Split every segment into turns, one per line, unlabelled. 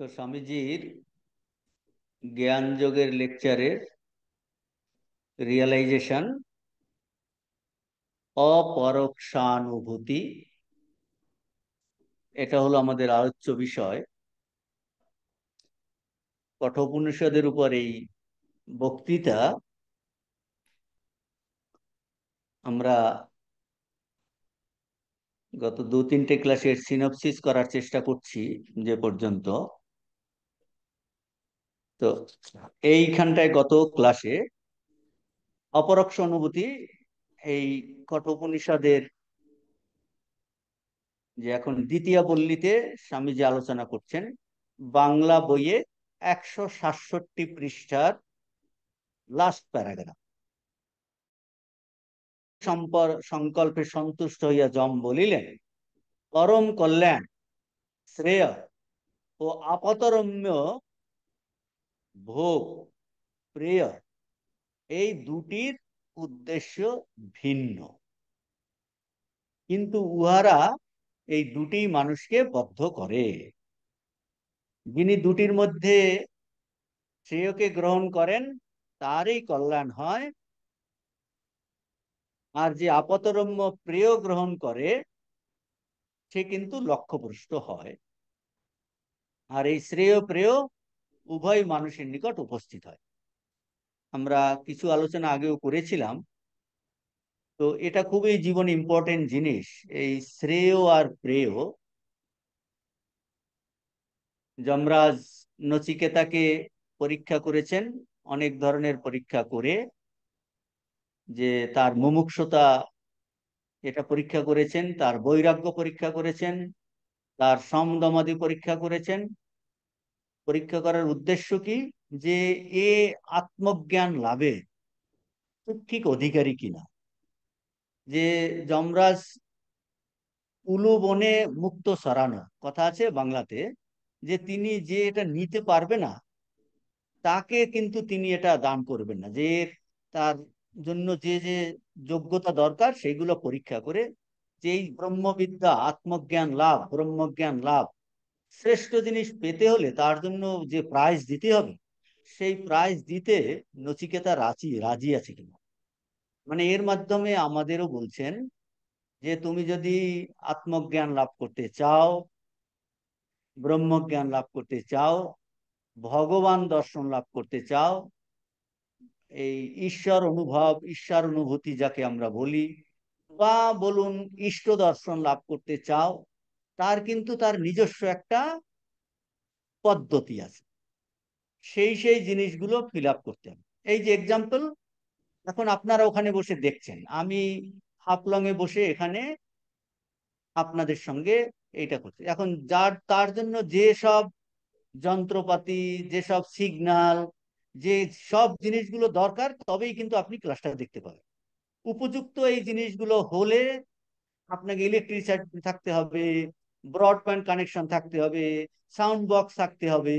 তো স্বামীজির জ্ঞান যোগের লেকচারের রিয়ালাইজেশন অপরক্ষানুভূতি এটা হলো আমাদের আলোচ্য বিষয় কঠোপনিষদের উপর এই বক্তৃতা আমরা গত দু তিনটে ক্লাসের সিনপসিস করার চেষ্টা করছি যে পর্যন্ত তো এইখানটায় গত ক্লাসে অপরক্ষ অনুভূতি এই কঠোপনিষদের যে এখন দ্বিতীয় পল্লীতে স্বামীজি আলোচনা করছেন বাংলা বইয়ে একশো সাতষট্টি পৃষ্ঠার লাস্ট প্যারাগ্রাফ সম্পর সংকল্পে সন্তুষ্ট হইয়া জম বলিলেন পরম কল্যাণ শ্রেয় ও আপাতরম্য ভোগ প্রেয় এই দুটির উদ্দেশ্য ভিন্ন কিন্তু উহারা এই দুটি মানুষকে বদ্ধ করে যিনি দুটির মধ্যে শ্রেয়কে গ্রহণ করেন তারই কল্যাণ হয় আর যে আপতরম্য প্রেয় গ্রহণ করে সে কিন্তু লক্ষ্যভ্রষ্ট হয় আর এই শ্রেয় প্রেয় উভয় মানুষের নিকট উপস্থিত হয় আমরা কিছু আলোচনা আগেও করেছিলাম তো এটা খুবই জীবন ইম্পর্টেন্ট জিনিস এই শ্রেয় আর প্রেয় যমরাজ নচিকেতাকে পরীক্ষা করেছেন অনেক ধরনের পরীক্ষা করে যে তার মুমুক্ষতা এটা পরীক্ষা করেছেন তার বৈরাগ্য পরীক্ষা করেছেন তার সমদমাদি পরীক্ষা করেছেন পরীক্ষা করার উদ্দেশ্য কি যে এ আত্মজ্ঞান লাভে ঠিক অধিকারী কিনা যে যমরাজ উলু বনে মুক্ত সরানো কথা আছে বাংলাতে যে তিনি যে এটা নিতে পারবে না তাকে কিন্তু তিনি এটা দান করবেন না যে তার জন্য যে যে যোগ্যতা দরকার সেইগুলো পরীক্ষা করে যেই ব্রহ্মবিদ্যা আত্মজ্ঞান লাভ ব্রহ্মজ্ঞান লাভ শ্রেষ্ঠ জিনিস পেতে হলে তার জন্য যে প্রাইজ দিতে হবে সেই প্রাইজ দিতে নচিকেতা রাজি রাজি আছে কিনা মানে এর মাধ্যমে আমাদেরও বলছেন যে তুমি যদি আত্মজ্ঞান লাভ করতে চাও ব্রহ্মজ্ঞান লাভ করতে চাও ভগবান দর্শন লাভ করতে চাও এই ঈশ্বর অনুভব ঈশ্বর অনুভূতি যাকে আমরা বলি বা বলুন ইষ্ট দর্শন লাভ করতে চাও তার কিন্তু তার নিজস্ব একটা পদ্ধতি আছে সেই সেই জিনিসগুলো ফিল আপ করতে হবে এই যে এক্সাম্পল এখন আপনারা ওখানে বসে দেখছেন আমি হাফলংয়ে বসে এখানে আপনাদের সঙ্গে এইটা করছি এখন যার তার জন্য যে সব যন্ত্রপাতি যেসব সিগনাল যে সব জিনিসগুলো দরকার তবেই কিন্তু আপনি ক্লাসটা দেখতে পাবেন উপযুক্ত এই জিনিসগুলো হলে আপনাকে ইলেকট্রিসিটি থাকতে হবে ব্রডব্যান্ড কানেকশন থাকতে হবে সাউন্ড বক্স থাকতে হবে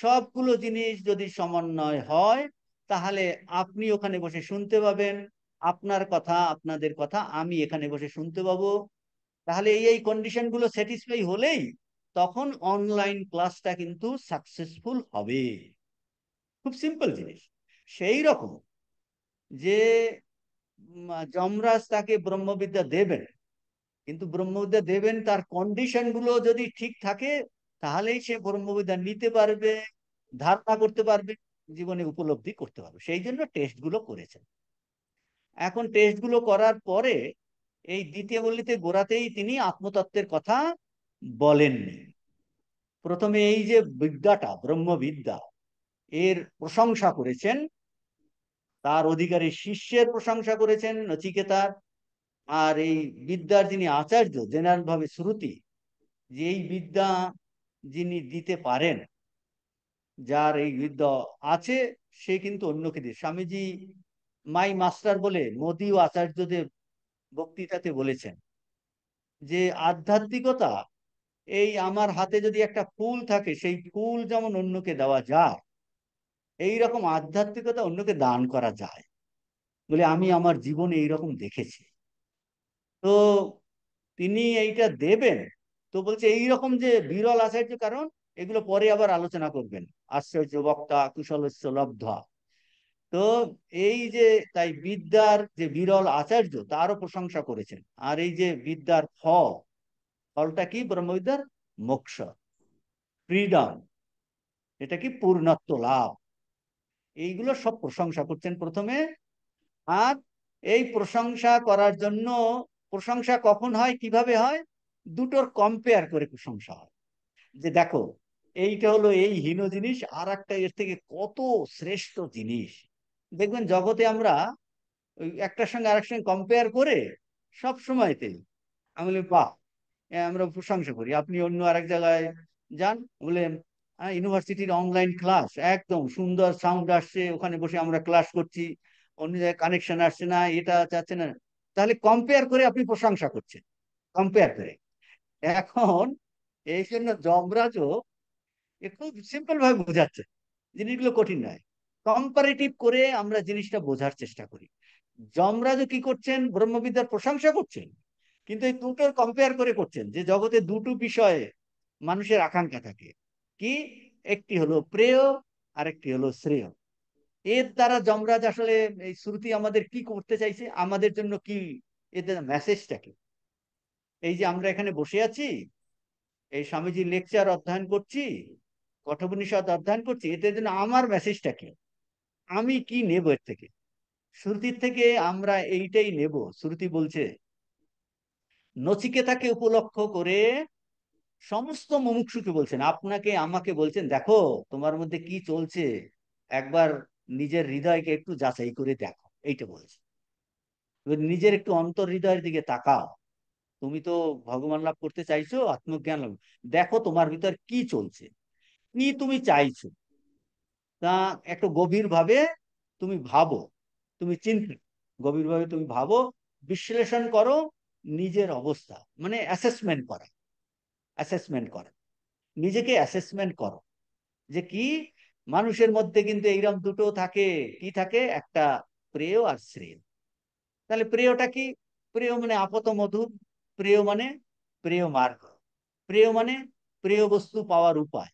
সবগুলো জিনিস যদি সমন্বয় হয় তাহলে আপনি ওখানে বসে শুনতে পাবেন আপনার কথা আপনাদের কথা আমি এখানে বসে শুনতে পাবো তাহলে এই এই কন্ডিশনগুলো স্যাটিসফাই হলেই তখন অনলাইন ক্লাসটা কিন্তু সাকসেসফুল হবে খুব সিম্পল জিনিস সেই রকম যে যমরাজ তাকে ব্রহ্মবিদ্যা দেবেন কিন্তু ব্রহ্মবিদ্যা দেবেন তার কন্ডিশন গুলো যদি ঠিক থাকে তাহলেই সে ব্রহ্মবিদ্যা নিতে পারবে ধারণা করতে পারবে জীবনে উপলব্ধি করতে পারবে সেই জন্য টেস্ট গুলো করেছেন এখন টেস্ট গুলো করার পরে এই দ্বিতীয় বললিতে গোড়াতেই তিনি আত্মতত্ত্বের কথা বলেননি প্রথমে এই যে বিদ্যাটা ব্রহ্মবিদ্যা এর প্রশংসা করেছেন তার অধিকারী শিষ্যের প্রশংসা করেছেন নচিকেতার আর এই বিদ্যার যিনি আচার্য জেনারেল ভাবে শ্রুতি যে এই বিদ্যা যিনি দিতে পারেন যার এই বিদ্যা আছে সে কিন্তু অন্যকে দিয়ে স্বামীজি মাই মাস্টার বলে মোদী ও আচার্যদের বক্তৃতাতে বলেছেন যে আধ্যাত্মিকতা এই আমার হাতে যদি একটা ফুল থাকে সেই ফুল যেমন অন্যকে দেওয়া যায় এই রকম আধ্যাত্মিকতা অন্যকে দান করা যায় বলে আমি আমার জীবনে এইরকম দেখেছি তো তিনি এইটা দেবেন তো বলছে এইরকম যে বিরল আচার্য কারণ এগুলো পরে আবার আলোচনা করবেন আশ্চর্য বক্তা কুশল লব্ধ তো এই যে তাই বিদ্যার যে বিরল আচার্য তারও প্রশংসা করেছেন আর এই যে বিদ্যার ফল ফলটা কি ব্রহ্মবিদ্যার মোক্ষ ফ্রিডম এটা কি পূর্ণত্ব লাভ এইগুলো সব প্রশংসা করছেন প্রথমে আর এই প্রশংসা করার জন্য প্রশংসা কখন হয় কিভাবে হয় দুটোর কম্পেয়ার করে প্রশংসা হয় যে দেখো এইটা হলো এই হীন জিনিস আর একটা এর থেকে কত শ্রেষ্ঠ জিনিস দেখবেন জগতে আমরা একটার সঙ্গে আরেক সঙ্গে কম্পেয়ার করে সব সময়তে আমি বললাম বা আমরা প্রশংসা করি আপনি অন্য আরেক জায়গায় যান বললেন ইউনিভার্সিটির অনলাইন ক্লাস একদম সুন্দর সাউন্ড আসছে ওখানে বসে আমরা ক্লাস করছি অন্য জায়গায় কানেকশন আসছে না এটা চাচ্ছে না তাহলে কম্পেয়ার করে আপনি প্রশংসা করছেন কম্পেয়ার করে এখন এই জন্য যমরাজও খুব সিম্পল ভাবে বোঝাচ্ছে জিনিসগুলো কঠিন নয় কম্পারেটিভ করে আমরা জিনিসটা বোঝার চেষ্টা করি যমরাজও কি করছেন ব্রহ্মবিদ্যার প্রশংসা করছেন কিন্তু এই দুটোর কম্পেয়ার করে করছেন যে জগতে দুটো বিষয়ে মানুষের আকাঙ্ক্ষা থাকে কি একটি হলো প্রেয় আর একটি হলো শ্রেয় এর দ্বারা যমরাজ আসলে এই শ্রুতি আমাদের কি করতে চাইছে আমাদের জন্য কি এদের মেসেজটা কি এই যে আমরা এখানে বসে আছি এই স্বামীজির লেকচার অধ্যয়ন করছি কঠোপনিষদ অধ্যয়ন করছি এতে জন্য আমার মেসেজটা কি আমি কি নেব এর থেকে শ্রুতির থেকে আমরা এইটাই নেব শ্রুতি বলছে নচিকেতাকে উপলক্ষ করে সমস্ত মুমুক্ষুকে বলছেন আপনাকে আমাকে বলছেন দেখো তোমার মধ্যে কি চলছে একবার নিজের হৃদয়কে একটু যাচাই করে দেখো এইটা বলেছে নিজের একটু অন্তর হৃদয়ের দিকে তাকাও তুমি তো ভগবান লাভ করতে চাইছো আত্মজ্ঞান লাভ দেখো তোমার ভিতর কি চলছে কি তুমি চাইছো তা একটু গভীর ভাবে তুমি ভাবো তুমি চিন্ত গভীর ভাবে তুমি ভাবো বিশ্লেষণ করো নিজের অবস্থা মানে অ্যাসেসমেন্ট করা অ্যাসেসমেন্ট করা নিজেকে অ্যাসেসমেন্ট করো যে কি মানুষের মধ্যে কিন্তু এইরকম দুটো থাকে কি থাকে একটা প্রেয় আর শ্রেয় তাহলে প্রেয়টা কি প্রেয় মানে আপত মধুর প্রেয় মানে প্রেয় মার্গ প্রেয় মানে প্রেয় বস্তু পাওয়ার উপায়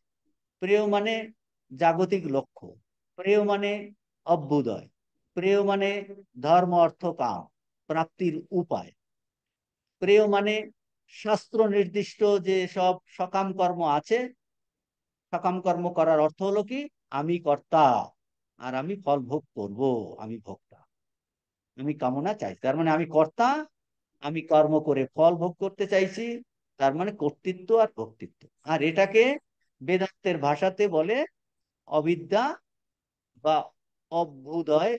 প্রেয় মানে জাগতিক লক্ষ্য প্রেয় মানে অভ্যুদয় প্রেয় মানে ধর্ম অর্থ কাম প্রাপ্তির উপায় প্রেয় মানে শাস্ত্র নির্দিষ্ট যে সব সকাম কর্ম আছে সকাম কর্ম করার অর্থ হলো কি আমি কর্তা আর আমি ফল ভোগ করব আমি ভোক্তা আমি কামনা চাই তার মানে আমি কর্তা আমি কর্ম করে ফল ভোগ করতে চাইছি তার মানে কর্তৃত্ব আর ভক্তিত্ব আর এটাকে বেদান্তের ভাষাতে বলে অবিদ্যা বা অভ্যুদয়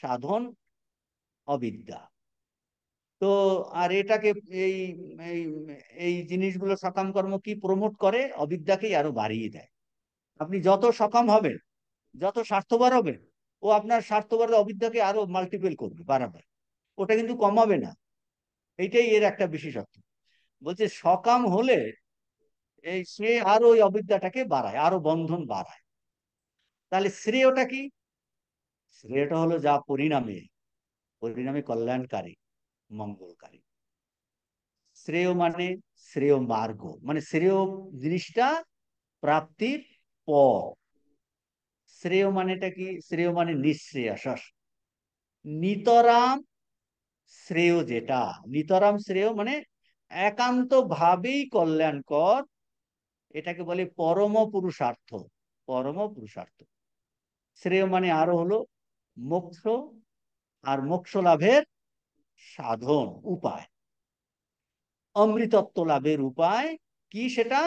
সাধন অবিদ্যা তো আর এটাকে এই এই জিনিসগুলো সকাম কর্ম কি প্রমোট করে অবিদ্যাকেই আরো বাড়িয়ে দেয় আপনি যত সকাম হবেন যত স্বার্থবার হবেন ও আপনার স্বার্থবার অবিদ্যাকে আরো মাল্টিপেল করবে বাড়াবে ওটা কিন্তু কমাবে না এইটাই এর একটা বিশেষত্ব বলছে সকাম হলে এই সে আরো ওই অবিদ্যাটাকে বাড়ায় আরো বন্ধন বাড়ায় তাহলে শ্রেয়টা কি শ্রেয়টা হলো যা পরিণামে পরিণামে কল্যাণকারী মঙ্গলকারী শ্রেয় মানে শ্রেয় মার্গ মানে শ্রেয় জিনিসটা প্রাপ্তির প শ্রেয় মানেটা কি শ্রেয় মানে নিঃশ্রেয়াস নিতরাম শ্রেয় যেটা নিতরাম শ্রেয় মানে একান্ত ভাবেই কল্যাণকর এটাকে বলে পরম পুরুষার্থ পরম পুরুষার্থ শ্রেয় মানে আরো হলো মোক্ষ আর মোক্ষ লাভের সাধন উপায় অমৃতত্ব লাভের উপায় কি সেটা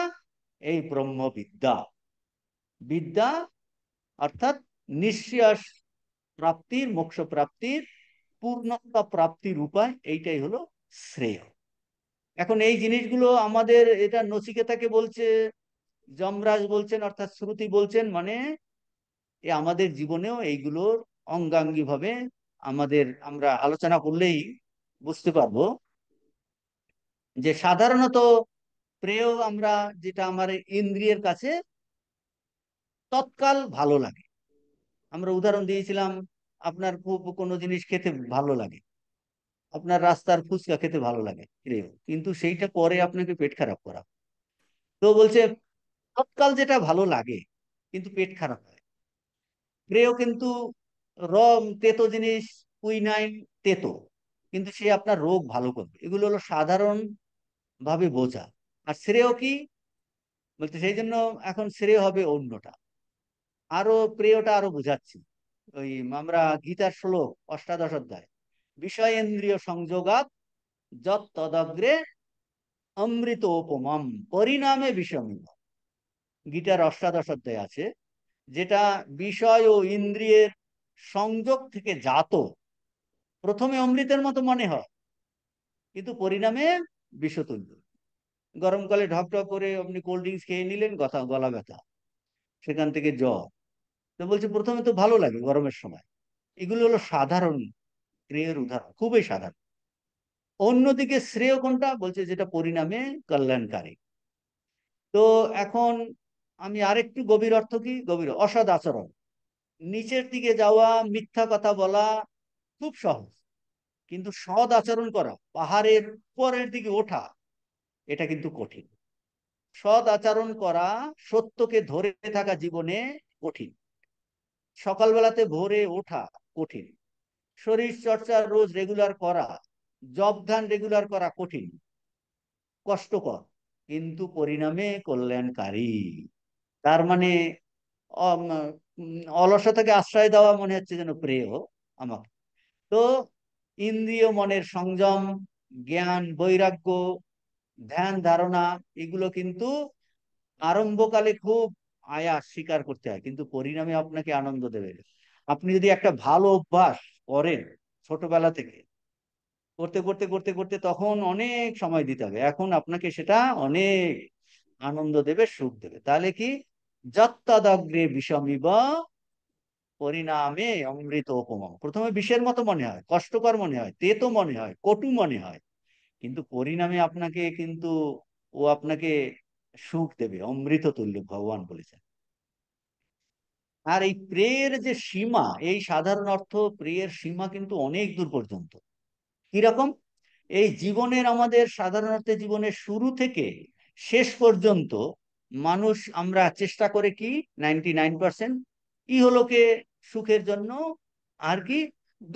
এই ব্রহ্মবিদ্যা বিদ্যা অর্থাৎ নিঃশ্বাস প্রাপ্তির মোক্ষ প্রাপ্তির পূর্ণতা প্রাপ্তির উপায় এইটাই হলো শ্রেয় এখন এই জিনিসগুলো আমাদের এটা নচিকেতাকে বলছে যমরাজ বলছেন অর্থাৎ শ্রুতি বলছেন মানে এ আমাদের জীবনেও এইগুলোর অঙ্গাঙ্গি ভাবে আমাদের আমরা আলোচনা করলেই বুঝতে পারবো যে সাধারণত প্রেয় আমরা যেটা আমার ইন্দ্রিয়ের কাছে তৎকাল ভালো লাগে আমরা উদাহরণ দিয়েছিলাম আপনার খুব কোনো জিনিস খেতে ভালো লাগে আপনার রাস্তার ফুচকা খেতে ভালো লাগে কিন্তু সেইটা পরে আপনাকে পেট খারাপ করা তো বলছে তৎকাল যেটা ভালো লাগে কিন্তু পেট খারাপ হয় প্রেয় কিন্তু রম তেতো জিনিস কুইনাইন তেতো কিন্তু সে আপনার রোগ ভালো করবে এগুলো হলো সাধারণ ভাবে বোঝা আর শ্রেয় কি বলতে সেই জন্য এখন শ্রেয় হবে অন্যটা আরো প্রিয়টা আরো বুঝাচ্ছি ওই আমরা গীতার শ্লোক অষ্টাদশ অধ্যায় বিষয়েন্দ্রীয় সংযোগাত যত তদগ্রে অমৃত উপমম পরিণামে বিষমিন গীতার অষ্টাদশ অধ্যায় আছে যেটা বিষয় ও ইন্দ্রিয়ের সংযোগ থেকে জাত প্রথমে অমৃতের মতো মনে হয় কিন্তু পরিণামে বিষতুল্য গরমকালে ঢপ ঢপ করে আপনি কোল্ড ড্রিঙ্কস খেয়ে নিলেন গলা ব্যথা সেখান থেকে জ্বর তো বলছে প্রথমে তো ভালো লাগে গরমের সময় এগুলো হলো সাধারণ ক্রিয়ের উদাহরণ খুবই সাধারণ অন্যদিকে শ্রেয় কোনটা বলছে যেটা পরিণামে কল্যাণকারী তো এখন আমি আরেকটু গভীর অর্থ কি গভীর অসৎ আচরণ নিচের দিকে যাওয়া মিথ্যা কথা বলা খুব সহজ কিন্তু সৎ আচরণ করা পাহাড়ের পরের দিকে ওঠা এটা কিন্তু কঠিন সৎ আচরণ করা সত্যকে ধরে থাকা জীবনে কঠিন সকালবেলাতে ভোরে ওঠা কঠিন শরীর চর্চা রোজ রেগুলার করা জব রেগুলার করা কঠিন কষ্টকর কিন্তু পরিণামে কল্যাণকারী তার মানে অলসতাকে আশ্রয় দেওয়া মনে হচ্ছে যেন প্রেয় আমাকে তো ইন্দ্রিয় মনের সংযম জ্ঞান বৈরাগ্য ধ্যান ধারণা এগুলো কিন্তু আরম্ভকালে খুব আয়া স্বীকার করতে হয় কিন্তু পরিণামে আপনাকে আনন্দ দেবে আপনি যদি একটা ভালো অভ্যাস করেন ছোটবেলা থেকে করতে করতে করতে করতে তখন অনেক সময় দিতে হবে এখন আপনাকে সেটা অনেক আনন্দ দেবে সুখ দেবে তাহলে কি যত্তাদগ্রে বিষমিব পরিণামে অমৃত উপম প্রথমে বিষের মতো মনে হয় কষ্টকর মনে হয় তেতো মনে হয় কটু মনে হয় কিন্তু পরিণামে আপনাকে কিন্তু ও আপনাকে সুখ দেবে অমৃত তুল্য ভগবান বলেছেন আর এই প্রেয়ের যে সীমা এই সাধারণ অর্থ প্রেয়ের সীমা কিন্তু অনেক দূর পর্যন্ত কিরকম এই জীবনের আমাদের সাধারণ অর্থে জীবনের শুরু থেকে শেষ পর্যন্ত মানুষ আমরা চেষ্টা করে কি নাইনটি নাইন পার্সেন্ট ইহলোকে সুখের জন্য আর কি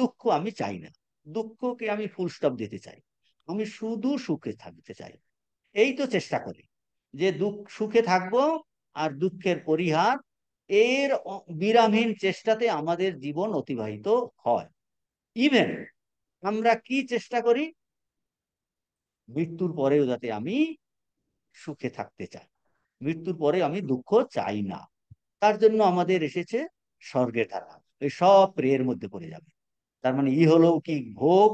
দুঃখ আমি চাই না দুঃখকে আমি ফুল স্টপ দিতে চাই আমি শুধু সুখে থাকতে চাই এই তো চেষ্টা করি যে দুঃখ সুখে থাকব আর দুঃখের পরিহার এর বিরামহীন চেষ্টাতে আমাদের জীবন অতিবাহিত হয় ইভেন আমরা কি চেষ্টা করি মৃত্যুর পরেও যাতে আমি সুখে থাকতে চাই মৃত্যুর পরে আমি দুঃখ চাই না তার জন্য আমাদের এসেছে স্বর্গের ধারা এই সব প্রেয়ের মধ্যে পড়ে যাবে তার মানে ই হলো কি ভোগ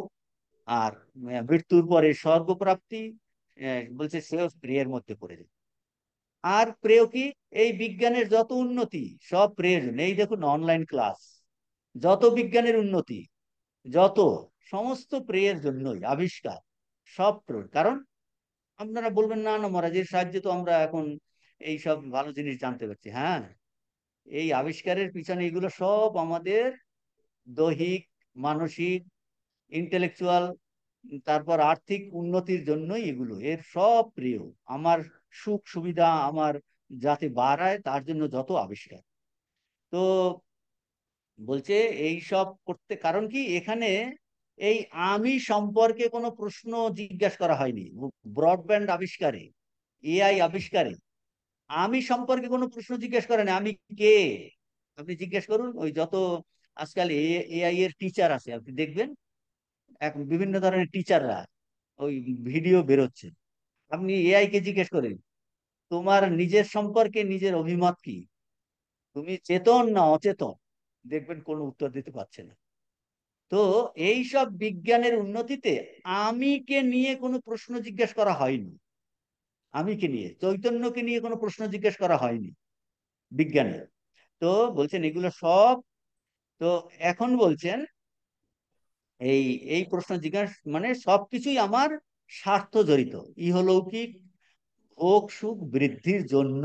আর মৃত্যুর পরে স্বর্গপ্রাপ্তি বলছে সেও প্রেয়ের মধ্যে পড়ে যায় আর প্রেয় কি এই বিজ্ঞানের যত উন্নতি সব প্রয়োজন এই দেখুন অনলাইন ক্লাস যত বিজ্ঞানের উন্নতি যত সমস্ত প্রেয়ের জন্যই আবিষ্কার সব প্রয়োজন কারণ আপনারা বলবেন না না মহারাজের সাহায্যে তো আমরা এখন এই সব ভালো জিনিস জানতে পারছি হ্যাঁ এই আবিষ্কারের পিছনে এগুলো সব আমাদের দৈহিক মানসিক ইন্টেলেকচুয়াল তারপর আর্থিক উন্নতির জন্য এগুলো এর সব প্রিয় আমার সুখ সুবিধা আমার যাতে বাড়ায় তার জন্য যত আবিষ্কার তো বলছে এই সব করতে কারণ কি এখানে এই আমি সম্পর্কে কোনো প্রশ্ন জিজ্ঞাসা করা হয়নি ব্রডব্যান্ড আবিষ্কারে এআই আবিষ্কারে আমি সম্পর্কে কোনো প্রশ্ন জিজ্ঞেস করেন আমি কে আপনি জিজ্ঞেস করুন ওই যত আজকাল এআই এর টিচার আছে আপনি দেখবেন এখন বিভিন্ন ধরনের টিচাররা ওই ভিডিও বেরোচ্ছে আপনি এআই কে জিজ্ঞেস করেন তোমার নিজের সম্পর্কে নিজের অভিমত কি তুমি চেতন না অচেতন দেখবেন কোনো উত্তর দিতে পারছে না তো এই সব বিজ্ঞানের উন্নতিতে আমি কে নিয়ে কোনো প্রশ্ন জিজ্ঞেস করা হয়নি আমিকে নিয়ে চৈতন্যকে নিয়ে কোনো প্রশ্ন জিজ্ঞেস করা হয়নি বিজ্ঞানের তো বলছেন এগুলো সব তো এখন বলছেন এই এই প্রশ্ন জিজ্ঞাসা মানে সবকিছুই আমার স্বার্থ জড়িত ইহলৌকিক ভোগ সুখ বৃদ্ধির জন্য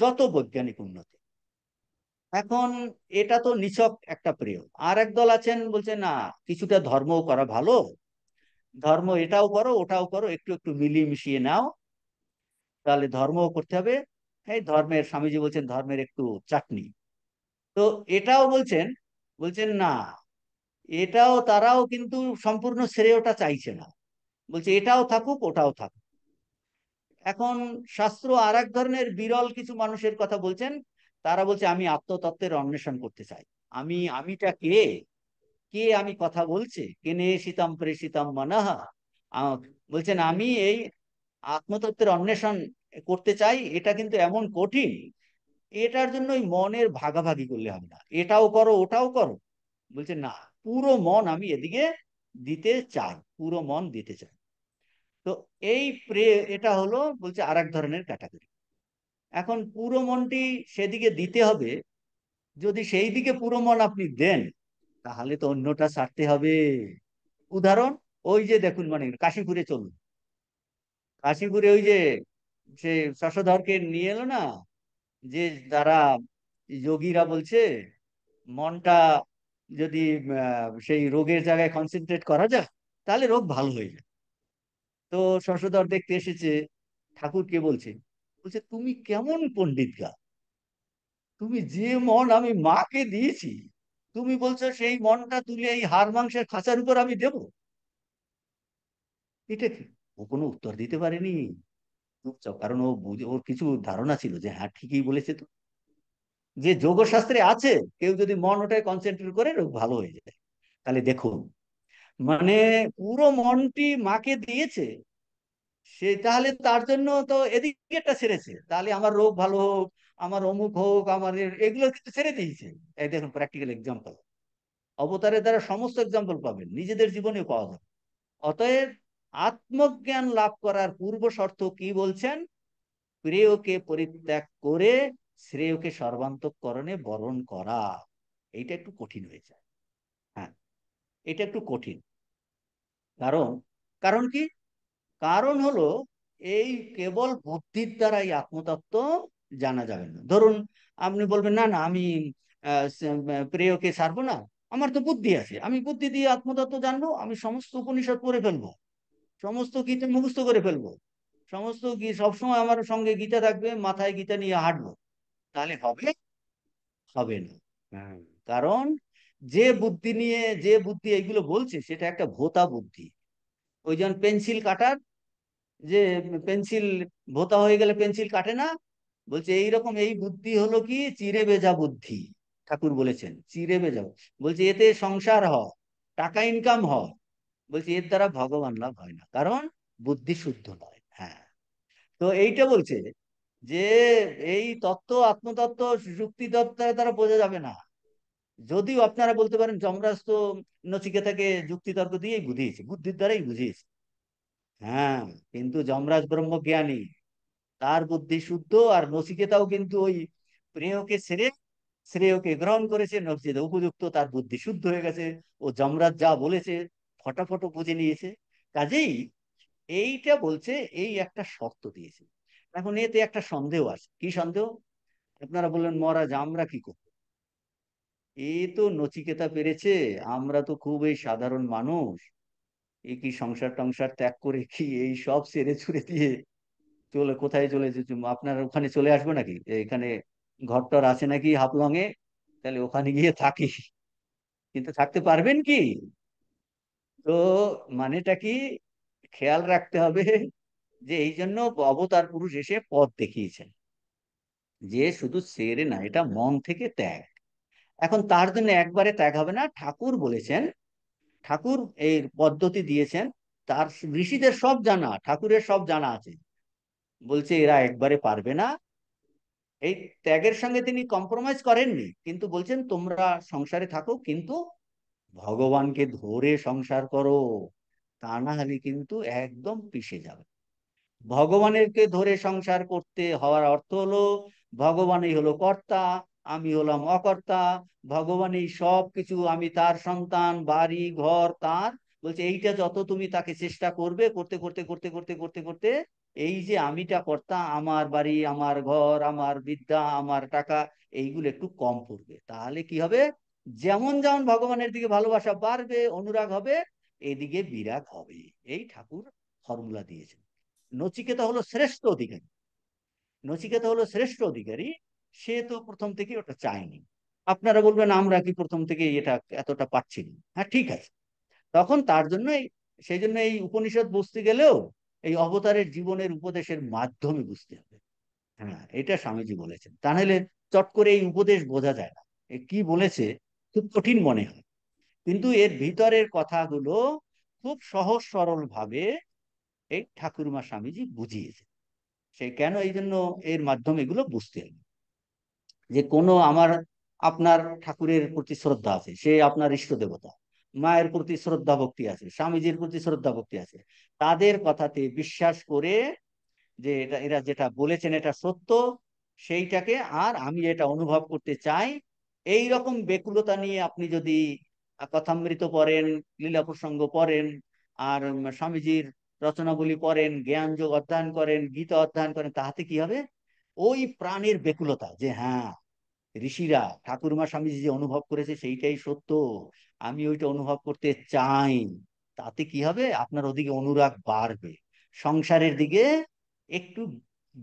যত বৈজ্ঞানিক উন্নতি এখন এটা তো নিচক একটা প্রিয় আর একদল আছেন বলছে না কিছুটা ধর্মও করা ভালো ধর্ম এটাও করো ওটাও করো একটু একটু মিলিয়ে মিশিয়ে নাও তাহলে ধর্মও করতে হবে এই ধর্মের স্বামীজি বলছেন ধর্মের একটু চাটনি তো এটাও বলছেন বলছেন না এটাও তারাও কিন্তু সম্পূর্ণ শ্রেয়টা চাইছে না বলছে এটাও থাকুক ওটাও থাকুক এখন শাস্ত্র আর এক ধরনের বিরল কিছু মানুষের কথা বলছেন তারা বলছে আমি আত্মতত্ত্বের অন্বেষণ করতে চাই আমি আমিটা কে কে আমি কথা বলছে কে নে সীতাম প্রেষিতাম মানাহা বলছেন আমি এই আত্মতত্ত্বের অন্বেষণ করতে চাই এটা কিন্তু এমন কঠিন এটার জন্য মনের ভাগাভাগি করলে হবে না এটাও করো ওটাও করো বলছে না পুরো মন আমি এদিকে দিতে চাই পুরো মন দিতে চাই তো এই প্রে এটা হলো বলছে আর ধরনের ক্যাটাগরি এখন পুরো মনটি সেদিকে দিতে হবে যদি সেই দিকে পুরো মন আপনি দেন তাহলে তো অন্যটা ছাড়তে হবে উদাহরণ ওই যে দেখুন মানে কাশীপুরে চলুন কাশীপুরে ওই যে সে শশধরকে নিয়ে এলো না যে যারা যোগীরা বলছে মনটা যদি সেই রোগের জায়গায় কনসেন্ট্রেট করা যায় তাহলে রোগ ভালো হয়ে যায় তো শশধর দেখতে এসেছে ঠাকুর কে বলছে বলছে তুমি কেমন পণ্ডিত গা তুমি যে মন আমি মাকে দিয়েছি তুমি বলছো সেই মনটা তুলে এই হাড় মাংসের খাঁচার উপর আমি দেব এটা কি ও কোনো উত্তর দিতে পারেনি চুপচাপ কারণ ও বুঝে ওর কিছু ধারণা ছিল যে হ্যাঁ ঠিকই বলেছে তো যে যোগশাস্ত্রে আছে কেউ যদি মন ওটাই কনসেন্ট্রেট করে রোগ ভালো হয়ে যায় তাহলে দেখুন মানে পুরো মনটি মাকে দিয়েছে সে তাহলে তার জন্য তো এদিকে একটা ছেড়েছে তাহলে আমার রোগ ভালো হোক আমার অমুক হোক আমার এগুলো কিন্তু ছেড়ে দিয়েছে এই দেখুন প্র্যাকটিক্যাল এক্সাম্পল অবতারের দ্বারা সমস্ত এক্সাম্পল পাবেন নিজেদের জীবনে পাওয়া যাবে অতএব আত্মজ্ঞান লাভ করার পূর্ব শর্ত কি বলছেন প্রেয়কে পরিত্যাগ করে শ্রেয়কে সর্বান্তকরণে বরণ করা এইটা একটু কঠিন হয়ে যায় হ্যাঁ এটা একটু কঠিন কারণ কারণ কি কারণ হলো এই কেবল বুদ্ধির দ্বারা এই আত্মতত্ত্ব জানা যাবে না ধরুন আপনি বলবেন না না আমি প্রেয়কে সারবো না আমার তো বুদ্ধি আছে আমি বুদ্ধি দিয়ে আত্মতত্ত্ব জানবো আমি সমস্ত উপনিষদ পড়ে ফেলবো সমস্ত গীতা মুখস্থ করে ফেলবো সমস্ত সবসময় আমার সঙ্গে গীতা থাকবে মাথায় গীতা নিয়ে হাঁটবো তাহলে হবে হবে না হ্যাঁ। কারণ যে বুদ্ধি নিয়ে যে বুদ্ধি এইগুলো বলছে সেটা একটা ভোতা বুদ্ধি ওই যেমন পেন্সিল কাটার যে পেন্সিল ভোতা হয়ে গেলে পেন্সিল কাটে না বলছে এইরকম এই বুদ্ধি হলো কি চিরে বেজা বুদ্ধি ঠাকুর বলেছেন চিরে বেজা বলছে এতে সংসার হ টাকা ইনকাম হ বলছে এর দ্বারা ভগবান লাভ হয় না কারণ বুদ্ধি শুদ্ধ নয় হ্যাঁ তো এইটা বলছে যে এই তত্ত্ব আত্মতত্ত্ব যুক্তি তত্ত্বের দ্বারা বোঝা যাবে না যদিও আপনারা বলতে পারেন যমরাজ তো নচিকেতাকে যুক্তিতর্ক দিয়েই বুঝিয়েছে বুদ্ধির দ্বারাই বুঝিয়েছে হ্যাঁ কিন্তু যমরাজ ব্রহ্ম জ্ঞানী তার বুদ্ধি শুদ্ধ আর নচিকেতাও কিন্তু ওই প্রেয়কে ছেড়ে শ্রেয়কে গ্রহণ করেছে নচিকেতা উপযুক্ত তার বুদ্ধি শুদ্ধ হয়ে গেছে ও যমরাজ যা বলেছে ফটাফট বুঝে নিয়েছে কাজেই এইটা বলছে এই একটা শর্ত দিয়েছে এখন এতে একটা সন্দেহ আছে কি সন্দেহ আপনারা বললেন মহারাজ আমরা কি করব এ তো নচিকেতা পেরেছে আমরা তো খুবই সাধারণ মানুষ এ কি সংসার টংসার ত্যাগ করে কি এই সব সেরে ছুড়ে দিয়ে চলে কোথায় চলে আপনার ওখানে চলে আসবো নাকি এখানে ঘর টর আছে নাকি হাফলং এ তাহলে ওখানে গিয়ে থাকি কিন্তু থাকতে পারবেন কি তো মানেটা কি খেয়াল রাখতে হবে যে এই জন্য অবতার পুরুষ এসে পথ দেখিয়েছেন যে শুধু সেরে না এটা মন থেকে ত্যাগ এখন তার জন্য একবারে ত্যাগ হবে না ঠাকুর বলেছেন ঠাকুর এই পদ্ধতি দিয়েছেন তার ঋষিদের সব জানা ঠাকুরের সব জানা আছে বলছে এরা একবারে পারবে না এই ত্যাগের সঙ্গে তিনি কম্প্রোমাইজ করেননি কিন্তু বলছেন তোমরা সংসারে থাকো কিন্তু ভগবানকে ধরে সংসার করো তা না হলে কিন্তু একদম পিষে যাবে ভগবানেরকে ধরে সংসার করতে হওয়ার অর্থ হলো ভগবানই হলো কর্তা আমি হলাম অকর্তা ভগবানই সব কিছু আমি তার সন্তান বাড়ি ঘর তার বলছে এইটা যত তুমি তাকে চেষ্টা করবে করতে করতে করতে করতে করতে করতে এই যে আমিটা কর্তা আমার বাড়ি আমার ঘর আমার বিদ্যা আমার টাকা এইগুলো একটু কম পড়বে তাহলে কি হবে যেমন যেমন ভগবানের দিকে ভালোবাসা বাড়বে অনুরাগ হবে এদিকে বিরাগ হবে এই ঠাকুর ফর্মুলা দিয়েছেন নচিকেতা হলো শ্রেষ্ঠ অধিকারী নচিকেতা হলো শ্রেষ্ঠ অধিকারী সে তো প্রথম থেকে ওটা চায়নি আপনারা বলবেন আমরা কি প্রথম থেকে এটা এতটা পাচ্ছি না হ্যাঁ ঠিক আছে তখন তার জন্য সেই জন্য এই উপনিষদ বুঝতে গেলেও এই অবতারের জীবনের উপদেশের মাধ্যমে বুঝতে হবে হ্যাঁ এটা স্বামীজি বলেছেন তাহলে চট করে এই উপদেশ বোঝা যায় না কি বলেছে খুব কঠিন মনে হয় কিন্তু এর ভিতরের কথাগুলো খুব সহজ সরল ভাবে এই ঠাকুরমা স্বামীজি বুঝিয়েছে সে কেন এই জন্য এর মাধ্যমে এগুলো বুঝতে হবে যে কোনো আমার আপনার ঠাকুরের প্রতি শ্রদ্ধা আছে সে আপনার ইষ্ট দেবতা মায়ের প্রতি শ্রদ্ধা ভক্তি আছে স্বামীজির প্রতি শ্রদ্ধা ভক্তি আছে তাদের কথাতে বিশ্বাস করে যে এটা এরা যেটা বলেছেন এটা সত্য সেইটাকে আর আমি এটা অনুভব করতে চাই এই রকম বেকুলতা নিয়ে আপনি যদি কথামৃত পড়েন লীলা প্রসঙ্গ পড়েন আর স্বামীজির রচনাবলী পড়েন জ্ঞান যোগ অধ্যয়ন করেন গীতা অধ্যয়ন করেন তাহাতে কি হবে ওই প্রাণের বেকুলতা যে হ্যাঁ ঋষিরা ঠাকুরমা স্বামীজি যে অনুভব করেছে সেইটাই সত্য আমি ওইটা অনুভব করতে চাই তাতে কি হবে আপনার ওদিকে অনুরাগ বাড়বে সংসারের দিকে একটু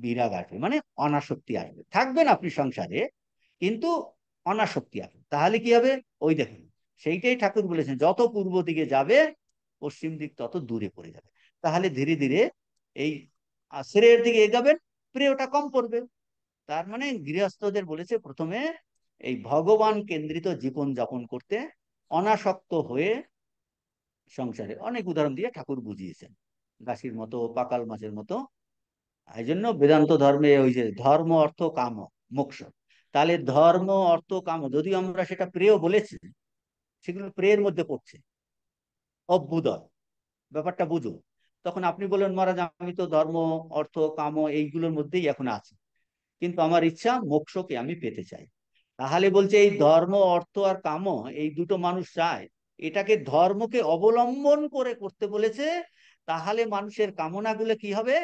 বিরাগ আসবে মানে অনাসক্তি আসবে থাকবেন আপনি সংসারে কিন্তু অনাসক্তি আসবে তাহলে কি হবে ওই দেখুন সেইটাই ঠাকুর বলেছেন যত পূর্ব দিকে যাবে পশ্চিম দিক তত দূরে পড়ে যাবে তাহলে ধীরে ধীরে এই শ্রেয়ের দিকে এগাবেন প্রিয়টা কম পড়বে তার মানে গৃহস্থদের বলেছে প্রথমে এই ভগবান কেন্দ্রিত জীবন যাপন করতে অনাসক্ত হয়ে সংসারে অনেক উদাহরণ দিয়ে ঠাকুর বুঝিয়েছেন গাছির মতো পাকাল মাছের মতো এই জন্য বেদান্ত ধর্মে ওই যে ধর্ম অর্থ কাম মোক্ষ তাহলে ধর্ম অর্থ কাম যদি আমরা সেটা প্রেয় বলেছি সেগুলো প্রেয়ের মধ্যে পড়ছে অভ্যুদয় ব্যাপারটা বুঝো তখন আপনি বলেন মহারাজ আমি তো ধর্ম অর্থ কাম এইগুলোর মধ্যেই এখন আছি কিন্তু আমার ইচ্ছা মোক্ষকে আমি পেতে চাই তাহলে বলছে এই ধর্ম অর্থ আর কাম এই দুটো মানুষ চায় এটাকে ধর্মকে অবলম্বন করে করতে বলেছে তাহলে মানুষের কামনাগুলো কি হবে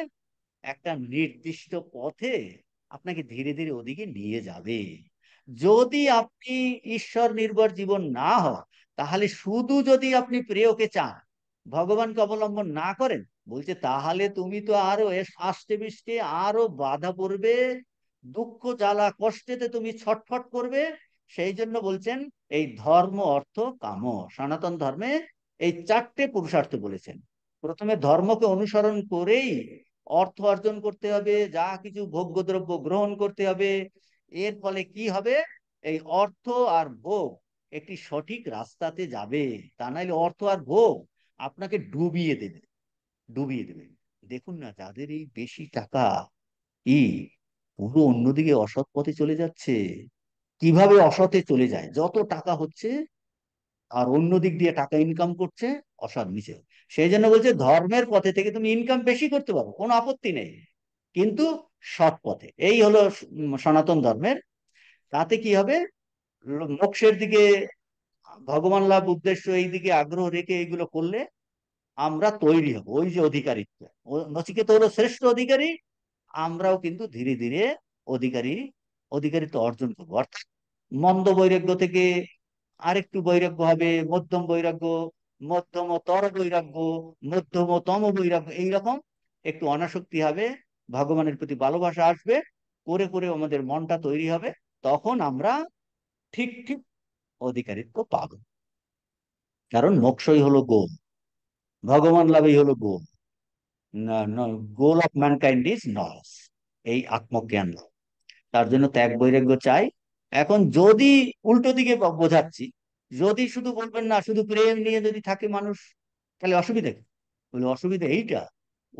একটা নির্দিষ্ট পথে আপনাকে ধীরে ধীরে ওদিকে নিয়ে যাবে যদি আপনি ঈশ্বর নির্ভর জীবন না হয় তাহলে শুধু যদি আপনি প্রেয়কে চান ভগবানকে অবলম্বন না করেন বলছে তাহলে তুমি তো আরো এ শাস্তে আরো বাধা পড়বে দুঃখ জ্বালা কষ্টেতে তুমি ছটফট করবে সেই জন্য বলছেন এই ধর্ম অর্থ কাম সনাতন ধর্মে এই চারটে পুরুষার্থ বলেছেন প্রথমে ধর্মকে অনুসরণ করেই অর্থ অর্জন করতে হবে যা কিছু ভোগ্য দ্রব্য গ্রহণ করতে হবে এর ফলে কি হবে এই অর্থ আর ভোগ একটি সঠিক রাস্তাতে যাবে তা নাহলে অর্থ আর ভোগ আপনাকে ডুবিয়ে দেবে ডুবিয়ে দেবে দেখুন না যাদের এই বেশি টাকা ই পুরো অন্যদিকে অসৎ পথে চলে যাচ্ছে কিভাবে অসতে চলে যায় যত টাকা হচ্ছে আর অন্য দিক দিয়ে টাকা ইনকাম করছে অসৎ নিচে সেই জন্য বলছে ধর্মের পথে থেকে তুমি ইনকাম বেশি করতে পারো কোনো আপত্তি নেই কিন্তু সৎ পথে এই হলো সনাতন ধর্মের তাতে কি হবে মোক্ষের দিকে ভগবান লাভ উদ্দেশ্য এই দিকে আগ্রহ রেখে এগুলো করলে আমরা তৈরি হব ওই যে অধিকারিত্ব নচিকেত হলো শ্রেষ্ঠ অধিকারী আমরাও কিন্তু ধীরে ধীরে অধিকারী অধিকারিত্ব অর্জন করবো অর্থাৎ মন্দ বৈরাগ্য থেকে আরেকটু বৈরাগ্য হবে মধ্যম বৈরাগ্য মধ্যমতর বৈরাগ্য মধ্যমতম বৈরাগ্য এইরকম একটু অনাসক্তি হবে ভগবানের প্রতি ভালোবাসা আসবে করে করে আমাদের মনটা তৈরি হবে তখন আমরা ঠিক ঠিক অধিকারিত্ব পাব কারণ মোক্ষই হলো গোল ভগবান লাভই হলো গোল না goal of mankind is knowledge এই আত্মজ্ঞান লাভ তার জন্য ত্যাগ বৈরাগ্য চাই এখন যদি উল্টো দিকে বোঝাচ্ছি যদি শুধু বলবেন না শুধু প্রেম নিয়ে যদি থাকে মানুষ তাহলে অসুবিধা কি বলে অসুবিধা এইটা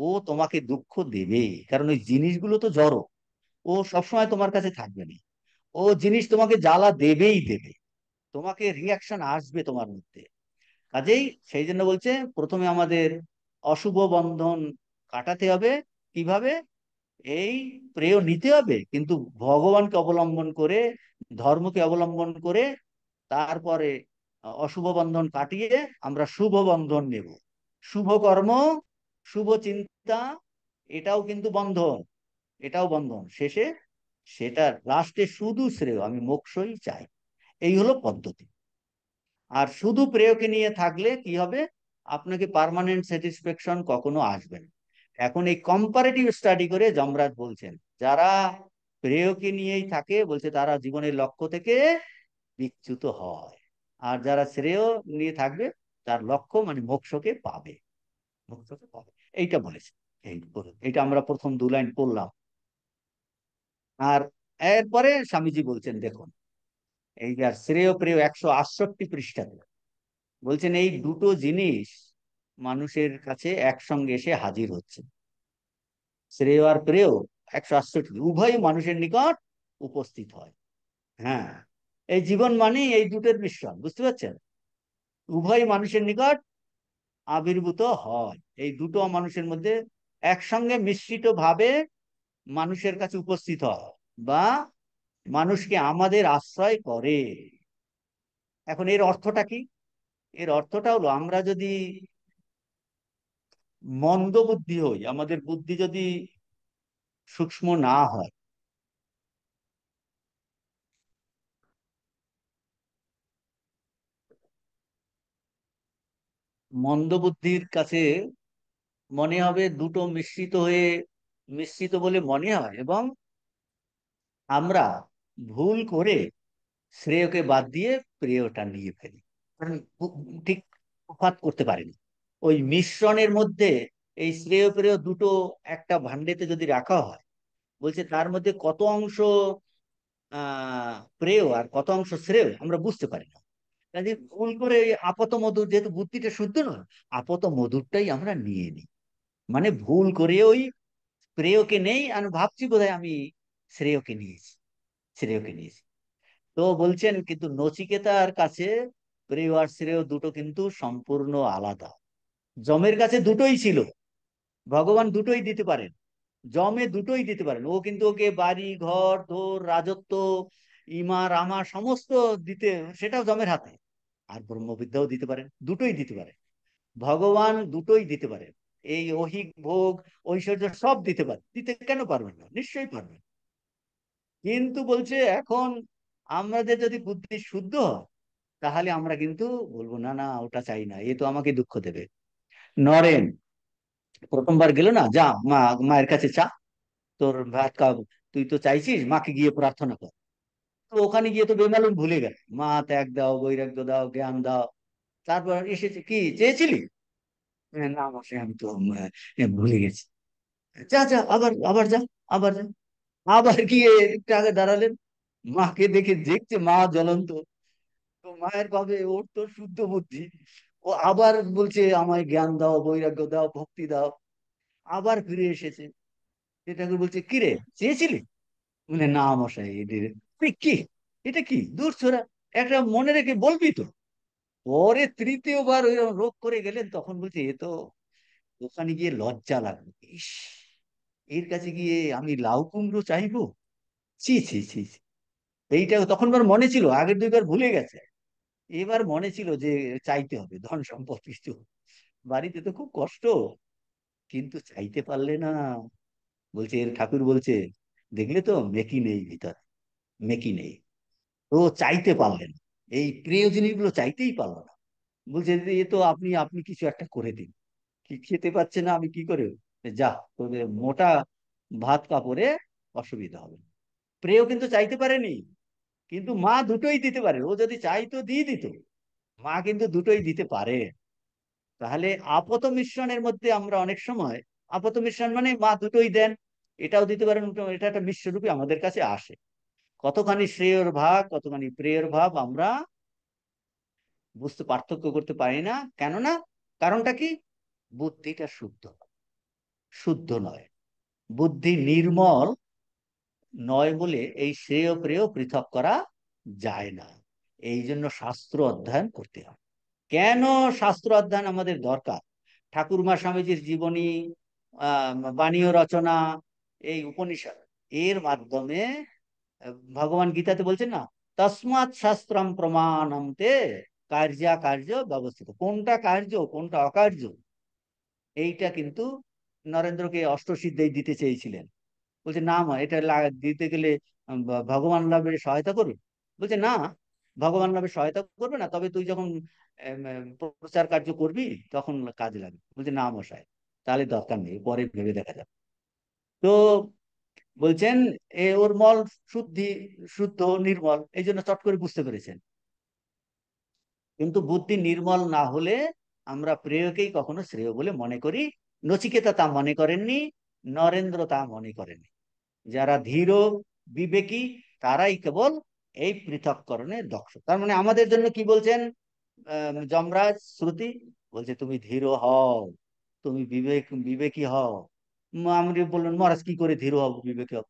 ও তোমাকে দুঃখ দেবে কারণ ওই জিনিসগুলো তো জড়ো ও সবসময় তোমার কাছে থাকবে না ও জিনিস তোমাকে জ্বালা দেবেই দেবে তোমাকে রিয়াকশন আসবে তোমার মধ্যে কাজেই সেই জন্য বলছে প্রথমে আমাদের অশুভ বন্ধন কাটাতে হবে কিভাবে এই প্রেয় নিতে হবে কিন্তু ভগবানকে অবলম্বন করে ধর্মকে অবলম্বন করে তারপরে অশুভ বন্ধন কাটিয়ে আমরা শুভ বন্ধন নেব শুভ কর্ম শুভ চিন্তা এটাও কিন্তু বন্ধন এটাও বন্ধন শেষে সেটা লাস্টে শুধু শ্রেয় আমি মোক্ষই চাই এই হলো পদ্ধতি আর শুধু প্রেয়কে নিয়ে থাকলে কি হবে আপনাকে পারমানেন্ট স্যাটিসফ্যাকশন কখনো আসবে না এখন এই কম্পারেটিভ স্টাডি করে জমরাজ বলছেন যারা প্রেয়কে নিয়েই থাকে বলছে তারা জীবনের লক্ষ্য থেকে বিচ্যুত হয় আর যারা শ্রেয় নিয়ে থাকবে তার লক্ষ্য মানে মোক্ষকে পাবে মোক্ষকে পাবে এইটা বলেছে এই এটা আমরা প্রথম দু লাইন পড়লাম আর এরপরে স্বামীজি বলছেন দেখুন এই যে শ্রেয় প্রেয় একশো আটষট্টি পৃষ্ঠাতে বলছেন এই দুটো জিনিস মানুষের কাছে একসঙ্গে এসে হাজির হচ্ছে শ্রেয় আর প্রেয় একশো আটষট্টি উভয় মানুষের নিকট উপস্থিত হয় হ্যাঁ এই জীবন মানে এই দুটোর মিশ্রণ বুঝতে পারছেন উভয় মানুষের নিকট আবির্ভূত হয় এই দুটো মানুষের মধ্যে একসঙ্গে মিশ্রিত ভাবে মানুষের কাছে উপস্থিত হয় বা মানুষকে আমাদের আশ্রয় করে এখন এর অর্থটা কি এর অর্থটা হলো আমরা যদি মন্দ বুদ্ধি হই আমাদের বুদ্ধি যদি সূক্ষ্ম না হয় মন্দ বুদ্ধির কাছে মনে হবে দুটো মিশ্রিত হয়ে মিশ্রিত বলে মনে হয় এবং আমরা ভুল করে শ্রেয়কে বাদ দিয়ে প্রিয়টা নিয়ে ফেলি কারণ ঠিক তফাত করতে পারেনি ওই মিশ্রণের মধ্যে এই শ্রেয় প্রেয় দুটো একটা ভান্ডেতে যদি রাখা হয় বলছে তার মধ্যে কত অংশ প্রেয় আর কত অংশ শ্রেয় আমরা বুঝতে পারি না কাজে ভুল করে আপত মধুর যেহেতু বুদ্ধিটা শুদ্ধ নয় আপত মধুরটাই আমরা নিয়ে নিই মানে ভুল করে ওই প্রেয়কে নেই আর ভাবছি বোধহয় আমি শ্রেয়কে নিয়েছি শ্রেয়কে নিয়েছে তো বলছেন কিন্তু নচিকেতার কাছে প্রেয় আর শ্রেয় দুটো কিন্তু সম্পূর্ণ আলাদা জমের কাছে দুটোই ছিল ভগবান দুটোই দিতে পারেন জমে দুটোই দিতে পারেন ও কিন্তু ওকে বাড়ি ঘর ধর রাজত্ব ইমা রামা সমস্ত দিতে সেটাও জমের হাতে আর ব্রহ্মবিদ্যাও দিতে পারেন দুটোই দিতে পারেন ভগবান দুটোই দিতে পারেন এই অহিক ভোগ ঐশ্বর্য সব দিতে পারেন দিতে কেন পারবেন না নিশ্চয়ই পারবেন কিন্তু বলছে এখন আমাদের যদি বুদ্ধি শুদ্ধ হয় তাহলে আমরা কিন্তু বলবো না না ওটা চাই না এ তো আমাকে দুঃখ দেবে নরেন প্রথমবার গেল না যা মা মায়ের কাছে চা তোর ভাত খাব তুই তো চাইছিস মাকে গিয়ে প্রার্থনা কর তো ওখানে গিয়ে তো বেমালুম ভুলে গেল মা ত্যাগ দাও বৈরাগ্য দাও জ্ঞান দাও তারপর এসেছে কি চেয়েছিলি না মাসে আমি তো ভুলে গেছি যা যা আবার আবার যা আবার যা আবার গিয়ে এদিকটা আগে দাঁড়ালেন মাকে দেখে দেখছে মা জ্বলন্ত তো মায়ের পাবে ওর তো শুদ্ধ বুদ্ধি ও আবার বলছে আমায় জ্ঞান দাও বৈরাগ্য দাও ভক্তি দাও আবার ফিরে এসেছে সেটাকে বলছে কিরে চেয়েছিলি মানে না মশাই এদের কি এটা কি দূর ছোড়া একটা মনে রেখে বলবি তো পরে তৃতীয়বার ওইরকম রোগ করে গেলেন তখন বলছে এ তো ওখানে গিয়ে লজ্জা লাগবে ইস এর কাছে গিয়ে আমি লাউ কুমড়ো চাইবো ছি ছি ছি এইটা তখনবার মনে ছিল আগের দুইবার ভুলে গেছে এবার মনে ছিল যে চাইতে হবে ধন সম্পদ কিছু বাড়িতে তো খুব কষ্ট কিন্তু চাইতে পারলে না বলছে এর ঠাকুর বলছে দেখলে তো মেকি নেই ভিতরে মেকি নেই ও চাইতে পারলেন এই প্রিয় জিনিসগুলো চাইতেই পারলো না বলছে এ তো আপনি আপনি কিছু একটা করে দিন কি খেতে পাচ্ছে না আমি কি করে যা তোদের মোটা ভাত কাপড়ে অসুবিধা হবে প্রেও কিন্তু চাইতে পারেনি কিন্তু মা দুটোই দিতে পারে ও যদি চাইতো দিয়ে দিত মা কিন্তু দুটোই দিতে পারে তাহলে আপত মিশ্রণের মধ্যে আমরা অনেক সময় আপত মিশ্রণ মানে মা দুটোই দেন এটাও দিতে পারেন এটা একটা মিশ্ররূপে আমাদের কাছে আসে কতখানি শ্রেয়র ভাব কতখানি প্রেয়র ভাব আমরা বুঝতে পার্থক্য করতে পারি না কেননা কারণটা কি বুদ্ধিটা শুদ্ধ শুদ্ধ নয় বুদ্ধি নির্মল নয় বলে এই শ্রেয় প্রেয় পৃথক করা যায় না এই জন্য শাস্ত্র অধ্যয়ন করতে হয় কেন শাস্ত্র অধ্যয়ন আমাদের দরকার ঠাকুরমা স্বামীজির জীবনী বাণীয় রচনা এই উপনিষদ এর মাধ্যমে ভগবান গীতাতে বলছেন না তসমাৎ শাস্ত্রম প্রমাণমতে কার্যা কার্য ব্যবস্থিত কোনটা কার্য কোনটা অকার্য এইটা কিন্তু নরেন্দ্রকে অষ্টসিদ্ধেই দিতে চেয়েছিলেন বলছে না মা এটা দিতে গেলে ভগবান লাভের সহায়তা করবে বলছে না ভগবান লাভের সহায়তা করবে না তবে তুই যখন প্রচার কার্য করবি তখন কাজ লাগবে বলছে না মশাই তাহলে দরকার নেই পরে ভেবে দেখা যাবে তো বলছেন এ ওর মল শুদ্ধি শুদ্ধ নির্মল এই জন্য চট করে বুঝতে পেরেছেন কিন্তু বুদ্ধি নির্মল না হলে আমরা প্রেয়কেই কখনো শ্রেয় বলে মনে করি নচিকেতা তা মনে করেননি নরেন্দ্র তা মনে করেনি যারা ধীর বিবেকী তারাই কেবল এই পৃথককরণে দক্ষ তার মানে আমাদের জন্য কি বলছেন যমরাজ শ্রুতি বলছে তুমি ধীর হও তুমি বিবেক বিবেকী হও আমি বললেন মহারাজ কি করে ধীর হব বিবেকী হব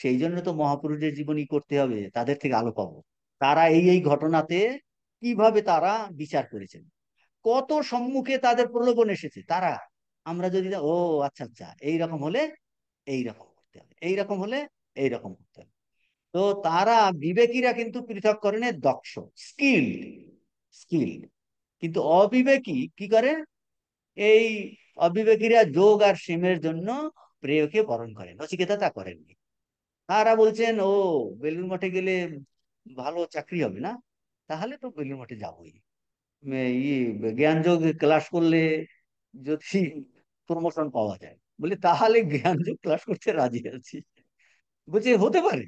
সেই জন্য তো মহাপুরুষের জীবনই করতে হবে তাদের থেকে আলো পাবো তারা এই এই ঘটনাতে কিভাবে তারা বিচার করেছেন কত সম্মুখে তাদের প্রলোভন এসেছে তারা আমরা যদি ও আচ্ছা আচ্ছা এইরকম হলে এইরকম করতে হবে এইরকম হলে এইরকম করতে হবে তো তারা বিবেকীরা কিন্তু পৃথক পৃথককরণে দক্ষ স্কিল্ড স্কিল্ড কিন্তু অবিবেকী কি করে এই অবিবেকীরা যোগ আর সীমের জন্য প্রেয়কে বরণ করেন নচিকেতা তা করেননি তারা বলছেন ও বেলুর মঠে গেলে ভালো চাকরি হবে না তাহলে তো বেলুর মঠে যাবোই ইয়ে, জ্ঞান যোগ ক্লাস করলে যদি প্রমোশন পাওয়া যায় বলে তাহলে জ্ঞানযোগ ক্লাস করতে রাজি আছি বলছে হতে পারে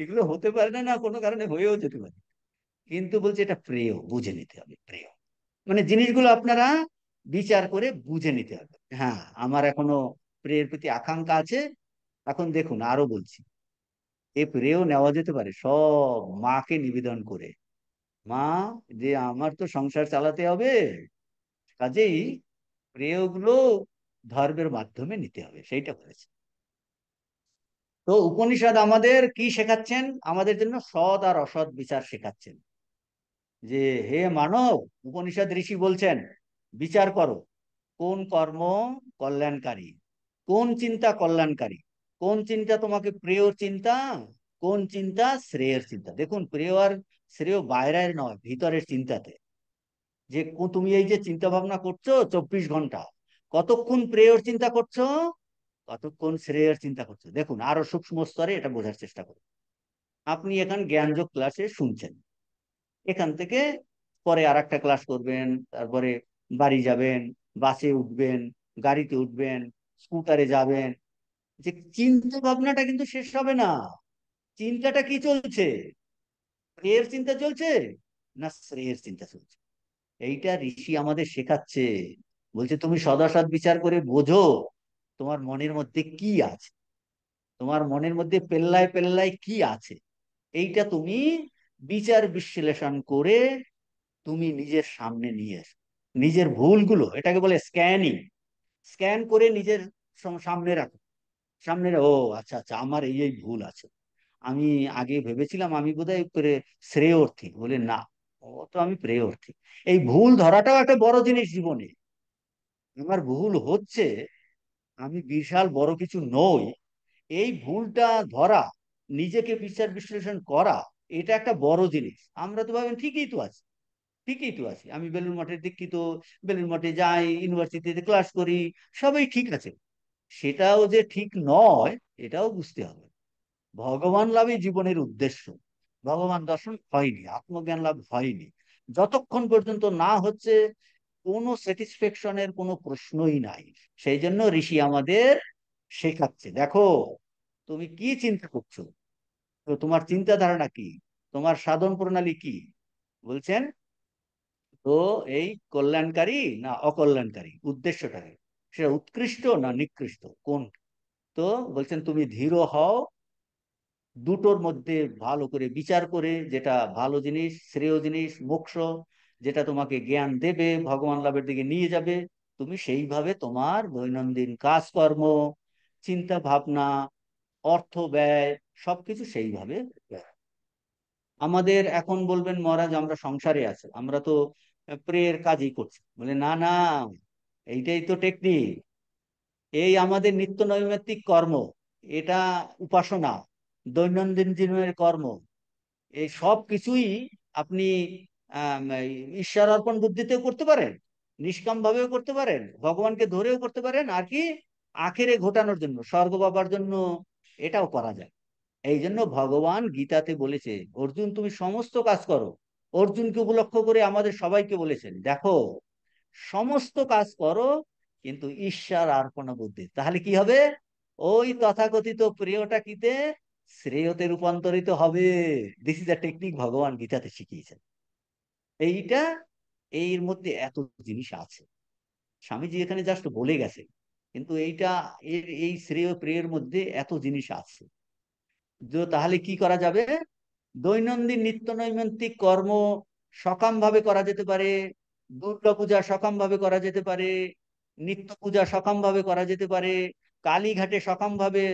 এগুলো হতে পারে না না কোনো কারণে হয়েও যেতে পারে কিন্তু বলছে এটা প্রেয় বুঝে নিতে হবে প্রেয় মানে জিনিসগুলো আপনারা বিচার করে বুঝে নিতে হবে হ্যাঁ আমার এখনো প্রেয়ের প্রতি আকাঙ্ক্ষা আছে এখন দেখুন আরো বলছি এ প্রেয় নেওয়া যেতে পারে সব মাকে নিবেদন করে মা যে আমার তো সংসার চালাতে হবে কাজেই প্রেয়গুলো ধর্মের মাধ্যমে নিতে হবে সেইটা বলেছে তো উপনিষদ আমাদের কি শেখাচ্ছেন আমাদের জন্য সৎ আর অসৎ বিচার শেখাচ্ছেন যে হে মানব উপনিষদ ঋষি বলছেন বিচার করো কোন কর্ম কল্যাণকারী কোন চিন্তা কল্যাণকারী কোন চিন্তা তোমাকে প্রেয় চিন্তা কোন চিন্তা শ্রেয়ের চিন্তা দেখুন প্রিয় আর শ্রেয় বাইরের নয় ভিতরের চিন্তাতে যে তুমি এই যে চিন্তা ভাবনা করছো চব্বিশ ঘন্টা কতক্ষণ প্রেয়র চিন্তা করছো কতক্ষণ শ্রেয়ের চিন্তা করছো দেখুন আরো সূক্ষ্ম স্তরে এটা বোঝার চেষ্টা করুন আপনি এখন জ্ঞানযোগ ক্লাসে শুনছেন এখান থেকে পরে আর একটা ক্লাস করবেন তারপরে বাড়ি যাবেন বাসে উঠবেন গাড়িতে উঠবেন স্কুটারে যাবেন যে চিন্তা ভাবনাটা কিন্তু শেষ হবে না চিন্তাটা কি চলছে প্রেয়ের চিন্তা চলছে না শ্রেয়ের চিন্তা চলছে এইটা ঋষি আমাদের শেখাচ্ছে বলছে তুমি সদ বিচার করে বোঝো তোমার মনের মধ্যে কি আছে তোমার মনের মধ্যে পেল্লায় পেল্লায় কি আছে এইটা তুমি বিচার বিশ্লেষণ করে তুমি নিজের সামনে নিয়ে নিজের ভুলগুলো এটাকে বলে স্ক্যানিং স্ক্যান করে নিজের সামনে রাখো সামনে ও আচ্ছা আচ্ছা আমার এই এই ভুল আছে আমি আগে ভেবেছিলাম আমি বোধহয় অর্থী বলে না ও তো আমি প্রেয়র্থী এই ভুল ধরাটাও একটা বড় জিনিস জীবনে আমার ভুল হচ্ছে আমি বিশাল বড় কিছু নই এই ভুলটা ধরা নিজেকে বিচার বিশ্লেষণ করা এটা একটা বড় জিনিস আমরা তো ভাবেন ঠিকই তো আছি ঠিকই তো আছি আমি বেলুন মঠে দীক্ষিত বেলুন মঠে যাই ইউনিভার্সিটিতে ক্লাস করি সবই ঠিক আছে সেটাও যে ঠিক নয় এটাও বুঝতে হবে ভগবান লাভই জীবনের উদ্দেশ্য ভগবান দর্শন হয়নি আত্মজ্ঞান লাভ হয়নি যতক্ষণ পর্যন্ত না হচ্ছে কোনো স্যাটিসফ্যাকশনের কোনো প্রশ্নই নাই সেই জন্য ঋষি আমাদের শেখাচ্ছে দেখো তুমি কি চিন্তা করছো তো তোমার চিন্তা ধারণা কি তোমার সাধন প্রণালী কি বলছেন তো এই কল্যাণকারী না অকল্যাণকারী উদ্দেশ্যটা সেটা উৎকৃষ্ট না নিকৃষ্ট কোন তো বলছেন তুমি ধীর হও দুটোর মধ্যে ভালো করে বিচার করে যেটা ভালো জিনিস শ্রেয় জিনিস মোক্ষ যেটা তোমাকে জ্ঞান দেবে ভগবান লাভের দিকে নিয়ে যাবে তুমি সেইভাবে তোমার দৈনন্দিন কাজকর্ম চিন্তা ভাবনা অর্থ ব্যয় সবকিছু সেইভাবে আমাদের এখন বলবেন মহারাজ আমরা সংসারে আছি আমরা তো প্রেয়ের কাজই করছি বলে না না এইটাই তো টেকনিক এই আমাদের নিত্য নৈমিত্তিক কর্ম এটা উপাসনা দৈনন্দিন জীবনের কর্ম এই সব কিছুই আপনি ঈশ্বর অর্পণ বুদ্ধিতেও করতে পারেন নিষ্কাম ভাবেও করতে পারেন ভগবানকে ধরেও করতে পারেন আর কি আখেরে ঘটানোর জন্য স্বর্গ পাবার জন্য এটাও করা যায় এই জন্য ভগবান গীতাতে বলেছে অর্জুন তুমি সমস্ত কাজ করো অর্জুনকে উপলক্ষ করে আমাদের সবাইকে বলেছেন দেখো সমস্ত কাজ করো কিন্তু ঈশ্বর অর্পণ বুদ্ধি তাহলে কি হবে ওই তথাকথিত প্রিয়টা কিতে শ্রেয়তে রূপান্তরিত হবে দিস ইজ আ টেকনিক ভগবান গীতাতে শিখিয়েছেন এইটা এর মধ্যে এত জিনিস আছে স্বামীজি এখানে জাস্ট বলে গেছে কিন্তু এইটা এর এই শ্রেয় প্রেয়ের মধ্যে এত জিনিস আছে যে তাহলে কি করা যাবে দৈনন্দিন নিত্য নৈমিত্তিক কর্ম সকাম ভাবে করা যেতে পারে দুর্গা পূজা সকাম ভাবে করা যেতে পারে নিত্য পূজা সকাম ভাবে করা যেতে পারে কালীঘাটে সকাম ভাবে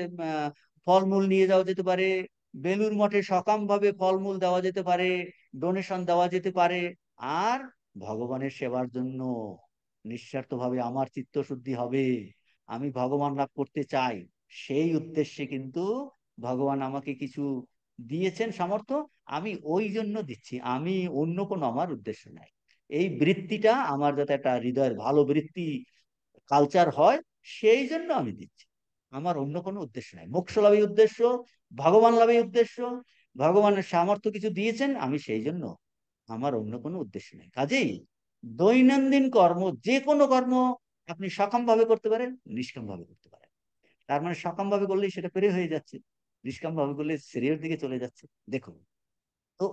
ফলমূল নিয়ে যাওয়া যেতে পারে বেলুর মঠে সকাম ভাবে ফলমূল দেওয়া যেতে পারে ডোনেশন দেওয়া যেতে পারে আর ভগবানের সেবার জন্য নিঃস্বার্থভাবে আমার চিত্তশুদ্ধি হবে আমি ভগবান লাভ করতে চাই সেই উদ্দেশ্যে কিন্তু ভগবান আমাকে কিছু দিয়েছেন সামর্থ্য আমি ওই জন্য দিচ্ছি আমি অন্য কোনো আমার উদ্দেশ্য নাই এই বৃত্তিটা আমার যাতে একটা হৃদয়ের ভালো বৃত্তি কালচার হয় সেই জন্য আমি দিচ্ছি আমার অন্য কোনো উদ্দেশ্য নাই মোক্ষ লাভের উদ্দেশ্য ভগবান লাভের উদ্দেশ্য ভগবানের সামর্থ্য কিছু দিয়েছেন আমি সেই জন্য আমার অন্য কোনো উদ্দেশ্য নেই কাজেই দৈনন্দিন কর্ম যে কোনো কর্ম আপনি সক্ষম ভাবে করতে পারেন নিষ্কাম ভাবে করতে পারেন তার মানে সক্ষম ভাবে করলেই সেটা পেরে হয়ে যাচ্ছে নিষ্কাম ভাবে করলে শরীরের দিকে চলে যাচ্ছে দেখুন তো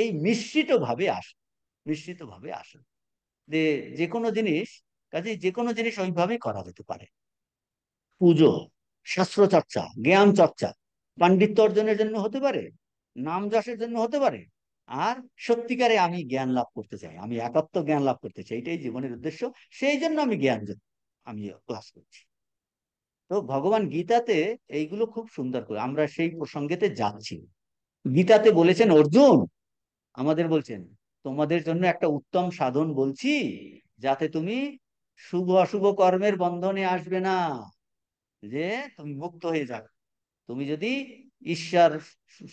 এই মিশ্রিত ভাবে আসে মিশ্রিত ভাবে আসে যে যে কোনো জিনিস কাজে যে কোনো জিনিস ওইভাবে করা যেতে পারে পুজো শাস্ত্র চর্চা জ্ঞান চর্চা পাণ্ডিত্য অর্জনের জন্য হতে পারে নাম যশের জন্য হতে পারে আর সত্যিকারে আমি জ্ঞান লাভ করতে চাই আমি একাত্ম জ্ঞান লাভ করতে চাই এটাই জীবনের উদ্দেশ্য সেই জন্য আমি জ্ঞান আমি ক্লাস করছি তো ভগবান গীতাতে এইগুলো খুব সুন্দর করে আমরা সেই প্রসঙ্গেতে যাচ্ছি গীতাতে বলেছেন অর্জুন আমাদের বলছেন তোমাদের জন্য একটা উত্তম সাধন বলছি যাতে তুমি শুভ অশুভ কর্মের বন্ধনে আসবে না যে তুমি মুক্ত হয়ে যাবে তুমি যদি ঈশ্বর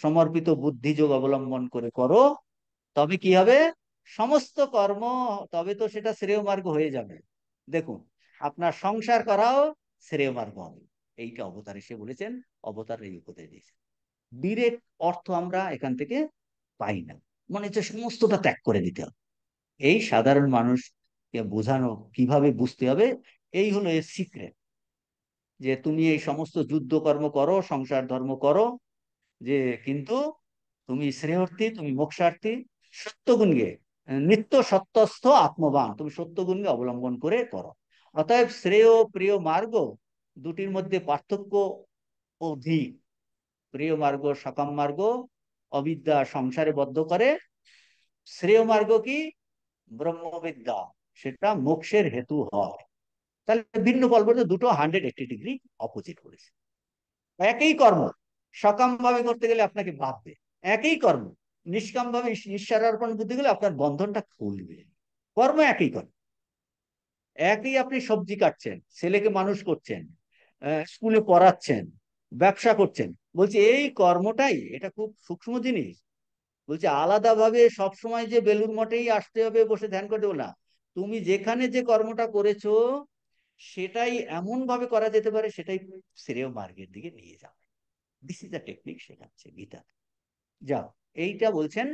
সমর্পিত বুদ্ধিযোগ অবলম্বন করে করো তবে কি হবে সমস্ত কর্ম তবে তো সেটা শ্রেয় মার্গ হয়ে যাবে দেখুন আপনার সংসার করাও শ্রেয় মার্গ হবে এইটা অবতার এসে বলেছেন অবতার এই উপদেশ দিয়েছেন ডিরেক্ট অর্থ আমরা এখান থেকে পাই না মনে হচ্ছে সমস্তটা ত্যাগ করে দিতে হবে এই সাধারণ মানুষকে বোঝানো কিভাবে বুঝতে হবে এই হলো এর সিক্রেট যে তুমি এই সমস্ত যুদ্ধ কর্ম করো সংসার ধর্ম করো যে কিন্তু তুমি শ্রেয়ার্থী তুমি মোক্ষার্থী সত্যগুণকে নিত্য সত্যস্থ আত্মবান তুমি সত্যগুণকে অবলম্বন করে করো অতএব শ্রেয় প্রিয় মার্গ দুটির মধ্যে পার্থক্য অধিক প্রিয় মার্গ সকাম মার্গ অবিদ্যা সংসারে বদ্ধ করে শ্রেয় মার্গ কি ব্রহ্মবিদ্যা সেটা মোক্ষের হেতু হয় তাহলে ভিন্ন ফল বলতে দুটো হান্ড্রেড এইটি ডিগ্রি অপোজিট করেছে একই কর্ম সকাম ভাবে করতে গেলে আপনাকে ভাববে একই কর্ম নিষ্কাম ভাবে ঈশ্বর অর্পণ করতে গেলে আপনার বন্ধনটা খুলবে কর্ম একই কর্ম একই আপনি সবজি কাটছেন ছেলেকে মানুষ করছেন স্কুলে পড়াচ্ছেন ব্যবসা করছেন বলছি এই কর্মটাই এটা খুব সূক্ষ্ম জিনিস বলছে আলাদাভাবে সবসময় যে বেলুর মঠেই আসতে হবে বসে ধ্যান করতে না তুমি যেখানে যে কর্মটা করেছো সেটাই এমনভাবে করা যেতে পারে সেটাই শ্রেয় মার্গের দিকে নিয়ে যাবে দিস ইজ দ্য টেকনিক শেখাচ্ছে গীতা যাও এইটা বলছেন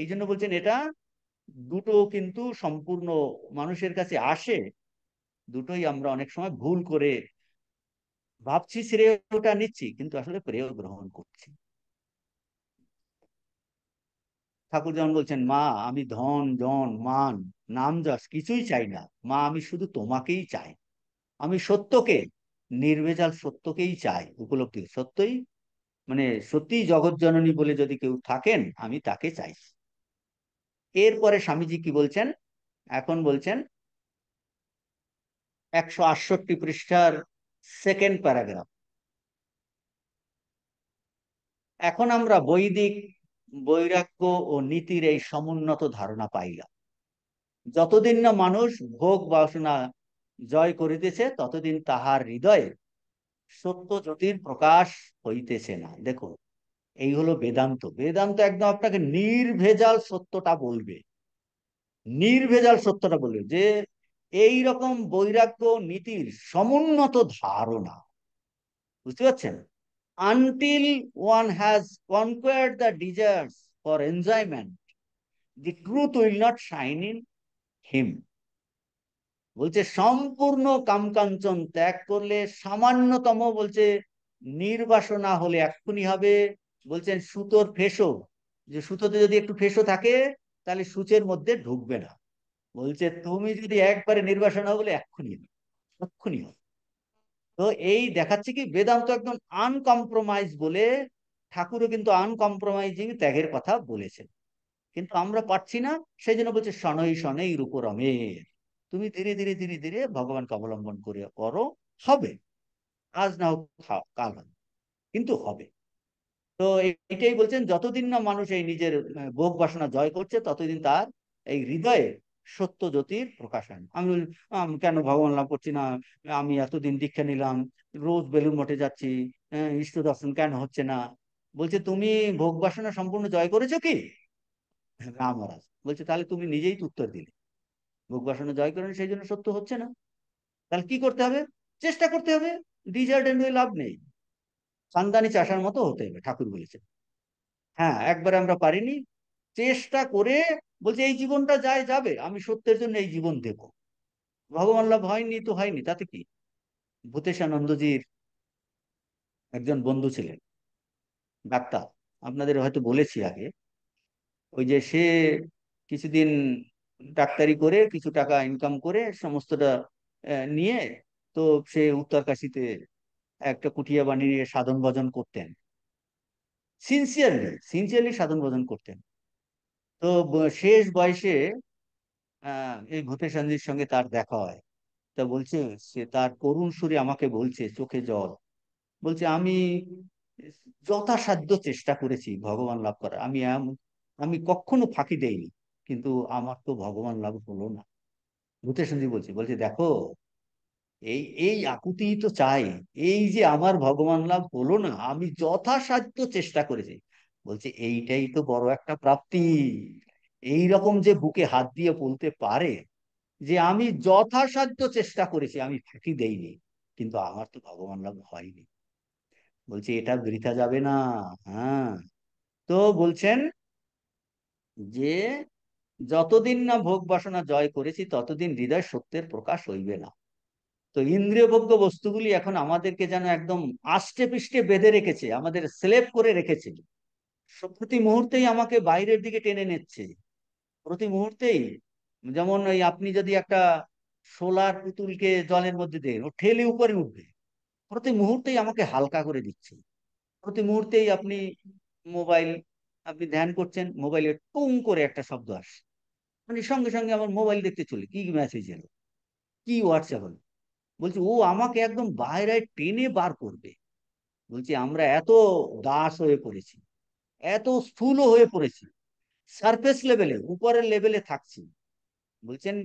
এই জন্য বলছেন এটা দুটো কিন্তু সম্পূর্ণ মানুষের কাছে আসে দুটোই আমরা অনেক সময় ভুল করে ভাবছি শ্রেয়টা নিচ্ছি কিন্তু আসলে প্রেয় গ্রহণ করছি ঠাকুর যেমন বলছেন মা আমি ধন জন মান নাম যশ কিছুই চাই না মা আমি শুধু তোমাকেই চাই আমি সত্যকে নির্বেজাল সত্যকেই চাই উপলব্ধি সত্যই মানে সত্যিই জগৎ জননী বলে যদি কেউ থাকেন আমি তাকে চাই এরপরে স্বামীজি কি বলছেন এখন বলছেন একশো আটষট্টি পৃষ্ঠার সেকেন্ড প্যারাগ্রাফ এখন আমরা বৈদিক বৈরাগ্য ও নীতির এই সমুন্নত ধারণা পাইলাম যতদিন না মানুষ ভোগ বাসনা জয় করিতেছে ততদিন তাহার হৃদয়ে সত্য জ্যোতির প্রকাশ হইতেছে না দেখো এই হলো বেদান্ত বেদান্ত একদম আপনাকে নির্ভেজাল সত্যটা বলবে নির্ভেজাল সত্যটা বলবে যে এই রকম বৈরাগ্য নীতির সমুন্নত ধারণা বুঝতে পারছেন until one has conquered the desires for enjoyment the truth will not shine in him বলছে সম্পূর্ণ কামকাঞ্চন ত্যাগ করলে সামান্যতম বলছে নির্বাসনা হলে এক্ষুনি হবে বলছেন সুতোর ফেসো যে সুতোতে যদি একটু ফেসো থাকে তাহলে সূচের মধ্যে ঢুকবে না বলছে তুমি যদি একবারে নির্বাসনা বলে এক্ষুনি এক্ষুনি হবে তো এই দেখাচ্ছে কি বেদান্ত একদম আনকম্প্রোমাইজ বলে ঠাকুরও কিন্তু আনকম্প্রোমাইজিং ত্যাগের কথা বলেছেন কিন্তু আমরা পারছি না সেই জন্য বলছে শনৈ শনৈ রূপরমের তুমি ধীরে ধীরে ধীরে ধীরে ভগবানকে অবলম্বন করে করো হবে আজ না হোক কাল হবে কিন্তু হবে তো এটাই বলছেন যতদিন না মানুষ এই নিজের ভোগ বাসনা জয় করছে ততদিন তার এই হৃদয়ে সত্য জ্যোতির প্রকাশ হয় আমি কেন ভগবান লাভ করছি না আমি এতদিন দীক্ষা নিলাম রোজ বেলুন মঠে যাচ্ছি ইষ্ট দর্শন কেন হচ্ছে না বলছে তুমি ভোগ বাসনা সম্পূর্ণ জয় করেছো কি রামরাজ বলছে তাহলে তুমি নিজেই উত্তর দিলে ভোগ বাসনা জয় করেন সেই জন্য সত্য হচ্ছে না তাহলে কি করতে হবে চেষ্টা করতে হবে ডিজার্ডেন হয়ে লাভ নেই সান্দানি চাষার মতো হতে হবে ঠাকুর বলেছেন হ্যাঁ একবার আমরা পারিনি চেষ্টা করে বলছে এই জীবনটা যায় যাবে আমি সত্যের জন্য এই জীবন দেব ভগবান লাভ হয়নি তো হয়নি তাতে কি ভূতেশানন্দজির একজন বন্ধু ছিলেন ডাক্তার আপনাদের হয়তো বলেছি আগে ওই যে সে কিছুদিন ডাক্তারি করে কিছু টাকা ইনকাম করে সমস্তটা নিয়ে তো সে উত্তরকাশিতে একটা কুটিয়া বানিয়ে সাধন ভজন করতেন সিনসিয়ারলি সিনসিয়ারলি সাধন ভজন করতেন তো শেষ বয়সে এই ভূতেশ সঞ্জির সঙ্গে তার দেখা হয় তা বলছে সে তার করুণ সুরে আমাকে বলছে চোখে জল বলছে আমি যথাসাধ্য চেষ্টা করেছি ভগবান লাভ করার আমি আমি কখনো ফাঁকি দেইনি কিন্তু আমার তো ভগবান লাভ হলো না ভূতের সন্ধি বলছি বলছে দেখো এই এই আকুতি তো চাই এই যে আমার ভগবান লাভ হলো না আমি যথাসাধ্য চেষ্টা করেছি বলছে এইটাই তো বড় একটা প্রাপ্তি এই রকম যে বুকে হাত দিয়ে বলতে পারে যে আমি যথাসাধ্য চেষ্টা করেছি আমি ফাঁকি দেইনি কিন্তু আমার তো ভগবান লাভ হয়নি বলছে এটা বৃথা যাবে না হ্যাঁ তো বলছেন যে যতদিন না ভোগ বাসনা জয় করেছি ততদিন হৃদয় সত্যের প্রকাশ হইবে না তো ইন্দ্রিয় ভোগ্য বস্তুগুলি এখন আমাদেরকে যেন একদম আষ্টে পিষ্টে বেঁধে রেখেছে আমাদের স্লেপ করে রেখেছে প্রতি মুহূর্তেই আমাকে বাইরের দিকে টেনে নিচ্ছে প্রতি মুহূর্তেই যেমন ওই আপনি যদি একটা সোলার পুতুলকে জলের মধ্যে দেন ও ঠেলে উপরে উঠবে প্রতি মুহূর্তেই আমাকে হালকা করে দিচ্ছে প্রতি মুহূর্তেই আপনি মোবাইল আপনি ধ্যান করছেন মোবাইলে টুং করে একটা শব্দ আসে মানে সঙ্গে সঙ্গে আমার মোবাইল দেখতে চলে কি মেসেজ এলো কি হোয়াটসঅ্যাপ হলো বলছি ও আমাকে একদম বাইরে টেনে বার করবে বলছি আমরা এত দাস হয়ে পড়েছি এত স্থূল হয়ে পড়েছি সারফেস লেভেলে উপরের লেভেলে থাকছি বলছেন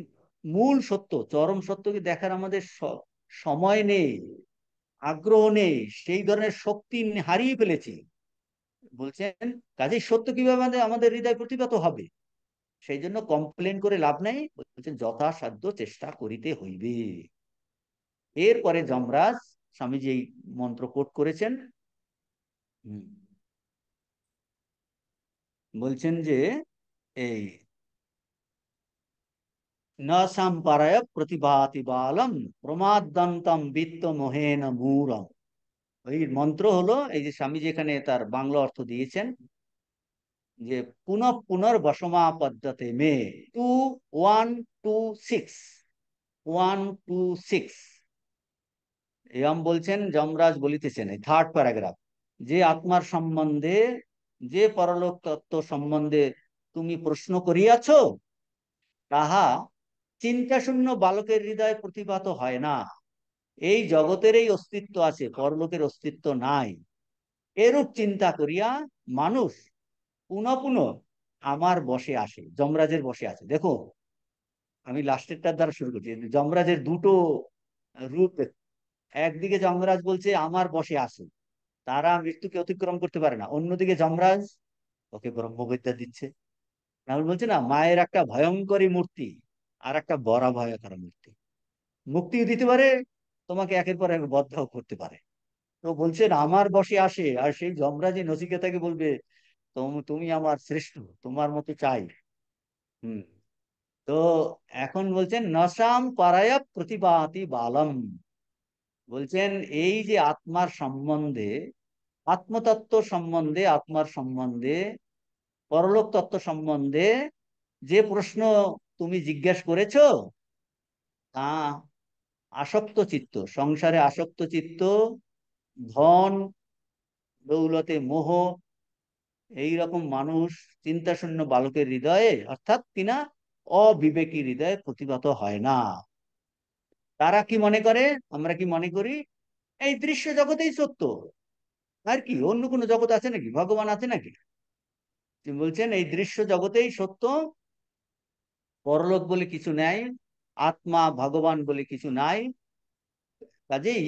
মূল সত্য চরম সত্যকে দেখার আমাদের সময় নেই আগ্রহ নেই সেই ধরনের শক্তি হারিয়ে ফেলেছি বলছেন কাজে সত্য কিভাবে আমাদের হৃদয় প্রতিভাত হবে সেই জন্য কমপ্লেন করে লাভ নাই বলছেন যথাসাধ্য চেষ্টা করিতে হইবে এরপরে যমরাজ স্বামীজি এই মন্ত্র কোট করেছেন বলছেন যে এই নাম্পারায় প্রতিভাতি বালম প্রমাদন্তম বিত্ত মোহেন মূরম ওই মন্ত্র হলো এই যে স্বামী যেখানে তার বাংলা অর্থ দিয়েছেন যে পুন পুনর বসমা পদ্ধতি মে two one two six one two six M বলছেন যমরাজ বলিতেছেন এই থার্ড প্যারাগ্রাফ যে আত্মার সম্বন্ধে যে পরলোক তত্ত্ব সম্বন্ধে তুমি প্রশ্ন করিয়াছ তাহা চিন্তাশূন্য বালকের হৃদয় প্রতিপাত হয় না এই জগতের এই অস্তিত্ব আছে পরলোকের অস্তিত্ব নাই এরূপ চিন্তা করিয়া মানুষ পুনঃ পুনঃ আমার বসে আসে যমরাজের বসে আছে দেখো আমি লাস্টেরটার দ্বারা শুরু করছি যমরাজের দুটো রূপ একদিকে যমরাজ বলছে আমার বসে আসে তারা মৃত্যুকে অতিক্রম করতে পারে না অন্যদিকে যমরাজ ওকে ব্রহ্মবিদ্যা দিচ্ছে রাহুল বলছে না মায়ের একটা ভয়ঙ্করী মূর্তি আর একটা বরাভয়কর মূর্তি মুক্তিও দিতে পারে তোমাকে একের পর এক বদ্ধ করতে পারে তো বলছেন আমার বসে আসে আর সেই যমরাজি নচিকেতাকে বলবে তুমি আমার শ্রেষ্ঠ তোমার মতো চাই হুম তো এখন বলছেন নসাম পারায়া প্রতিবাতি বালম বলছেন এই যে আত্মার সম্বন্ধে আত্মতত্ত্ব সম্বন্ধে আত্মার সম্বন্ধে পরলোক তত্ত্ব সম্বন্ধে যে প্রশ্ন তুমি জিজ্ঞাসা করেছো তা আসক্ত চিত্ত সংসারে আসক্ত চিত্ত ধন দৌলতে মোহ এই রকম মানুষ চিন্তাশূন্য বালকের হৃদয়ে অর্থাৎ কিনা অবিবেকী হৃদয়ে প্রতিভাত হয় না তারা কি মনে করে আমরা কি মনে করি এই দৃশ্য জগতেই সত্য আর কি অন্য কোনো জগৎ আছে নাকি ভগবান আছে নাকি বলছেন এই দৃশ্য জগতেই সত্য পরলোক বলে কিছু নেয় আত্মা ভগবান বলে কিছু নাই কাজেই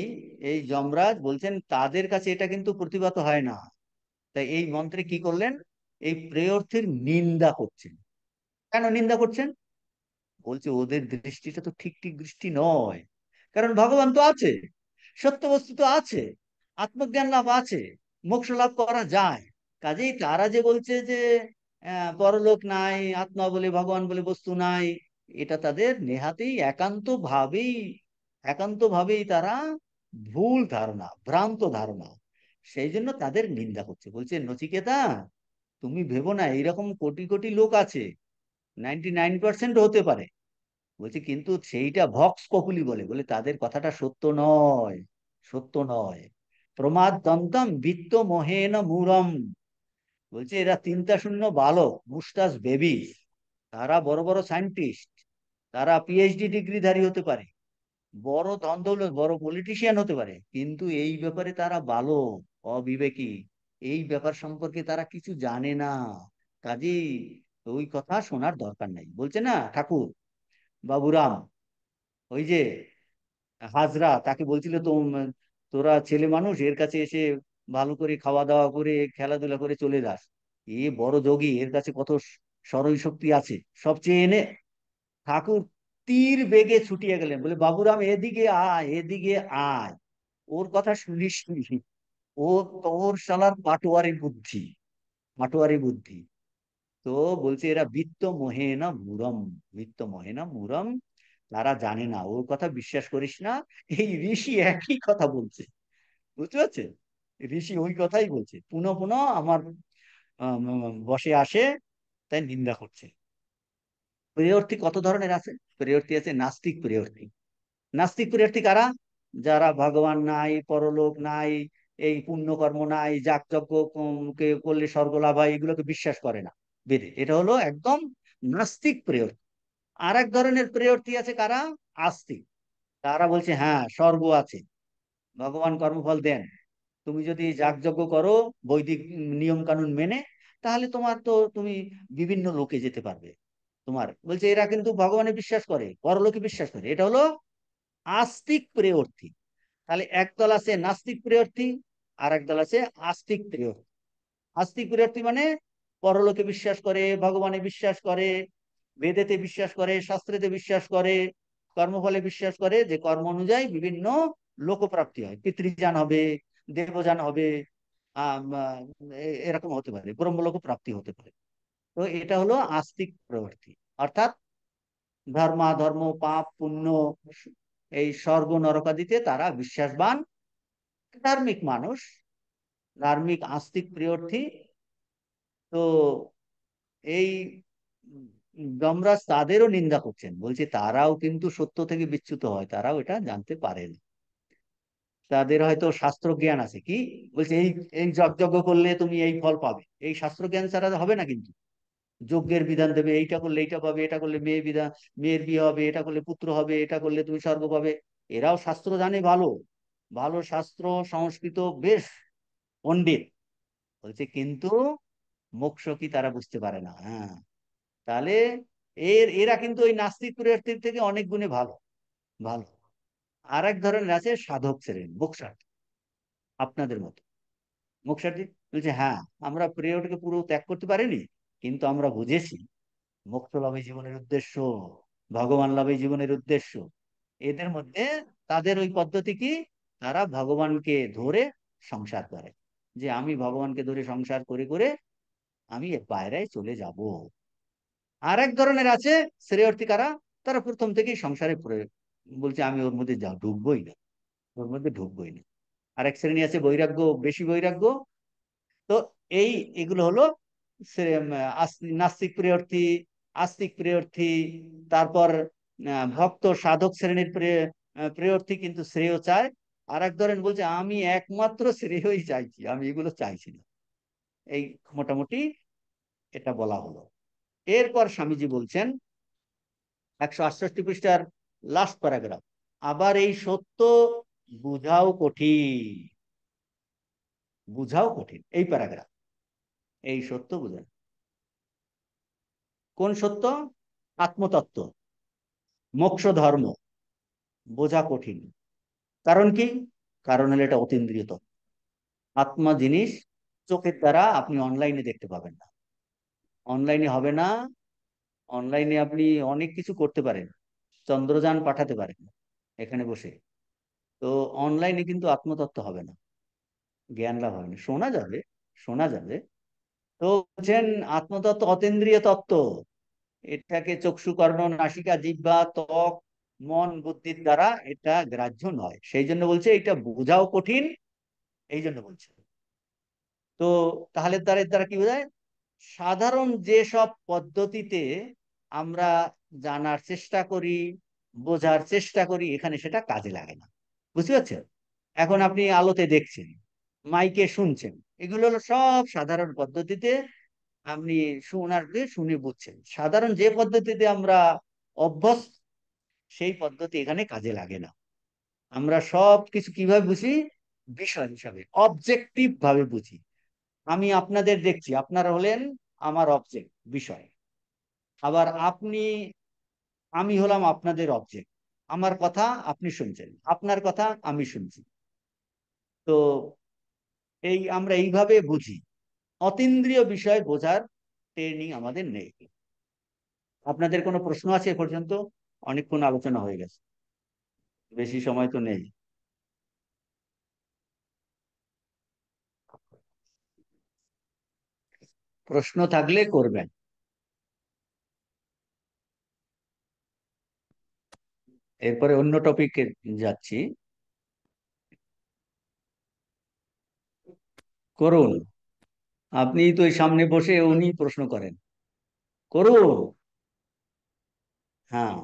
এই যমরাজ বলছেন তাদের কাছে এটা কিন্তু প্রতিবাদ হয় না তাই এই মন্ত্রে কি করলেন এই প্রেয়র্থীর নিন্দা করছেন কেন নিন্দা করছেন বলছে ওদের দৃষ্টিটা তো ঠিক ঠিক দৃষ্টি নয় কারণ ভগবান তো আছে সত্য বস্তু তো আছে আত্মজ্ঞান লাভ আছে মোক্ষ লাভ করা যায় কাজেই তারা যে বলছে যে পরলোক নাই আত্মা বলে ভগবান বলে বস্তু নাই এটা তাদের নেহাতেই একান্ত ভাবেই একান্ত ভাবেই তারা ভুল ধারণা ভ্রান্ত ধারণা সেই জন্য তাদের নিন্দা করছে বলছে নচিকেতা তুমি ভেবো না এইরকম কোটি কোটি লোক আছে নাইনটি নাইন পার্সেন্ট হতে পারে বলছে কিন্তু সেইটা ভক্স কপুলি বলে বলে তাদের কথাটা সত্য নয় সত্য নয় প্রমাদ দন্তম বিত্ত মহেন মুরম বলছে এরা তিনটা শূন্য বালক মুস্তাস বেবি তারা বড় বড় সায়েন্টিস্ট তারা পিএইচডি ডিগ্রিধারী হতে পারে বড় ধন বড় পলিটিশিয়ান হতে পারে কিন্তু এই ব্যাপারে তারা ভালো অবিবেকী এই ব্যাপার সম্পর্কে তারা কিছু জানে না কাজী ওই কথা শোনার দরকার নাই বলছে না ঠাকুর বাবুরাম ওই যে হাজরা তাকে বলছিল তো তোরা ছেলে মানুষ এর কাছে এসে ভালো করে খাওয়া দাওয়া করে খেলাধুলা করে চলে যাস এ বড় যোগী এর কাছে কত স্মরণ শক্তি আছে সব চেয়ে এনে ঠাকুর তীর বেগে ছুটিয়ে গেলেন বলে বাবুরাম এদিকে আয় এদিকে আয় ওর কথা শুনিস ও তোর শালার পাটোয়ারি বুদ্ধি পাটোয়ারি বুদ্ধি তো বলছে এরা বৃত্ত মোহে না মুরম বৃত্ত মোহে না মুরম তারা জানে না ওর কথা বিশ্বাস করিস না এই ঋষি একই কথা বলছে বুঝতে পারছে ঋষি ওই কথাই বলছে পুনঃ পুনঃ আমার বসে আসে তাই নিন্দা করছে প্রেয়র্থী কত ধরনের আছে প্রেয়র্থী আছে নাস্তিক প্রেয়র্থী নাস্তিক প্রেয়র্থী কারা যারা ভগবান নাই পরলোক নাই এই পুণ্যকর্ম নাই যাগযজ্ঞ করলে স্বর্গ লাভ হয় এগুলোকে বিশ্বাস করে না বেদে এটা হলো একদম নাস্তিক প্রেয়র্থী আর এক ধরনের প্রেয়র্থী আছে কারা আস্তিক তারা বলছে হ্যাঁ স্বর্গ আছে ভগবান কর্মফল দেন তুমি যদি যাগযজ্ঞ করো বৈদিক নিয়ম কানুন মেনে তাহলে তোমার তো তুমি বিভিন্ন লোকে যেতে পারবে তোমার বলছে এরা কিন্তু ভগবানে বিশ্বাস করে পরলোকে বিশ্বাস করে এটা হলো আস্তিক প্রেয়ার্থী তাহলে একদল আছে নাস্তিক প্রেয়ার্থী আর একদল আছে আস্তিক প্রেয়ার্থী আস্তিক প্রেয়ার্থী মানে পরলোকে বিশ্বাস করে ভগবানে বিশ্বাস করে বেদেতে বিশ্বাস করে শাস্ত্রেতে বিশ্বাস করে কর্মফলে বিশ্বাস করে যে কর্ম অনুযায়ী বিভিন্ন লোকপ্রাপ্তি হয় পিতৃযান হবে দেবযান হবে এরকম হতে পারে ব্রহ্মলোক প্রাপ্তি হতে পারে তো এটা হলো আস্তিক প্রবৃত্তি অর্থাৎ ধর্মাধর্ম পাপ পুণ্য এই স্বর্গ নরকাদিতে তারা বিশ্বাসবান ধার্মিক মানুষ ধার্মিক আস্তিক প্রিয়ার্থী তো এই গমরাজ তাদেরও নিন্দা করছেন বলছে তারাও কিন্তু সত্য থেকে বিচ্যুত হয় তারাও এটা জানতে পারেন তাদের হয়তো শাস্ত্র জ্ঞান আছে কি বলছে এই এই যজ্ঞ করলে তুমি এই ফল পাবে এই শাস্ত্র জ্ঞান ছাড়া হবে না কিন্তু যজ্ঞের বিধান দেবে এইটা করলে এইটা পাবে এটা করলে মেয়ে বিধান মেয়ের বিয়ে হবে এটা করলে পুত্র হবে এটা করলে তুমি স্বর্গ পাবে এরাও শাস্ত্র জানে ভালো ভালো শাস্ত্র সংস্কৃত বেশ পণ্ডিত বলছে কিন্তু মোক্ষ কি তারা বুঝতে পারে না হ্যাঁ তাহলে এর এরা কিন্তু ওই নাস্তিক প্রার্থীর থেকে অনেক গুণে ভালো ভালো আর এক ধরনের আছে সাধক শ্রেণী মোক্ষার্থী আপনাদের মতো মোক্ষার্থী বলছে হ্যাঁ আমরা প্রেয়রকে পুরো ত্যাগ করতে পারিনি কিন্তু আমরা বুঝেছি মুক্ত লাভে জীবনের উদ্দেশ্য ভগবান লাভী জীবনের উদ্দেশ্য এদের মধ্যে তাদের ওই পদ্ধতি কি তারা ভগবানকে ধরে সংসার করে যে আমি ভগবানকে ধরে সংসার করে করে আমি বাইরে চলে যাব আর এক ধরনের আছে কারা তারা প্রথম থেকেই সংসারে বলছে আমি ওর মধ্যে যা ঢুকবোই না ওর মধ্যে ঢুকবোই না আর এক শ্রেণী আছে বৈরাগ্য বেশি বৈরাগ্য তো এই এগুলো হলো নাস্তিক প্রিয়র্থী আস্তিক প্রিয়র্থী তারপর ভক্ত সাধক শ্রেণীর প্রিয়র্থী কিন্তু শ্রেয় চায় আর এক ধরেন বলছে আমি একমাত্র শ্রেয়ই চাইছি আমি এগুলো চাইছি না এই মোটামুটি এটা বলা হলো এরপর স্বামীজি বলছেন একশো আটষট্টি পৃষ্ঠার লাস্ট প্যারাগ্রাফ আবার এই সত্য বুঝাও কঠিন বুঝাও কঠিন এই প্যারাগ্রাফ এই সত্য বোঝায় কোন সত্য আত্মতত্ত্ব মোক্ষ ধর্ম বোঝা কঠিন কারণ কি কারণ হলে এটা অতীন্দ্রিয় আত্মা জিনিস চোখের দ্বারা আপনি অনলাইনে দেখতে পাবেন না অনলাইনে হবে না অনলাইনে আপনি অনেক কিছু করতে পারেন চন্দ্রযান পাঠাতে পারেন এখানে বসে তো অনলাইনে কিন্তু আত্মতত্ত্ব হবে না জ্ঞান লাভ হবে না শোনা যাবে শোনা যাবে তো বলছেন আত্মতত্ত্ব অতেন্দ্রিয় তত্ত্ব এটাকে চক্ষুকর্ণ নাসিকা জিহ্বা ত্বক মন বুদ্ধির দ্বারা এটা গ্রাহ্য নয় সেই জন্য বলছে এটা বোঝাও কঠিন এই জন্য বলছে তো তাহলে দ্বারা এর দ্বারা কি বোঝায় সাধারণ যেসব পদ্ধতিতে আমরা জানার চেষ্টা করি বোঝার চেষ্টা করি এখানে সেটা কাজে লাগে না বুঝতে পারছেন এখন আপনি আলোতে দেখছেন মাইকে শুনছেন এগুলো হলো সব সাধারণ পদ্ধতিতে আপনি শোনারকে শুনে বুঝছেন সাধারণ যে পদ্ধতিতে আমরা অভ্যস্ত সেই পদ্ধতি এখানে কাজে লাগে না আমরা সব কিছু কিভাবে বুঝি বিষয় হিসাবে অবজেক্টিভ ভাবে বুঝি আমি আপনাদের দেখছি আপনারা হলেন আমার অবজেক্ট বিষয় আবার আপনি আমি হলাম আপনাদের অবজেক্ট আমার কথা আপনি শুনছেন আপনার কথা আমি শুনছি তো এই আমরা এইভাবে বুঝি অতীন্দ্রিয় বিষয় বোঝার ট্রেনিং আমাদের নেই আপনাদের কোনো প্রশ্ন আছে এ পর্যন্ত অনেকক্ষণ আলোচনা হয়ে গেছে বেশি সময় তো নেই প্রশ্ন থাকলে করবেন এরপরে অন্য টপিকে যাচ্ছি করুন আপনি তো সামনে বসে উনি প্রশ্ন করেন করো হ্যাঁ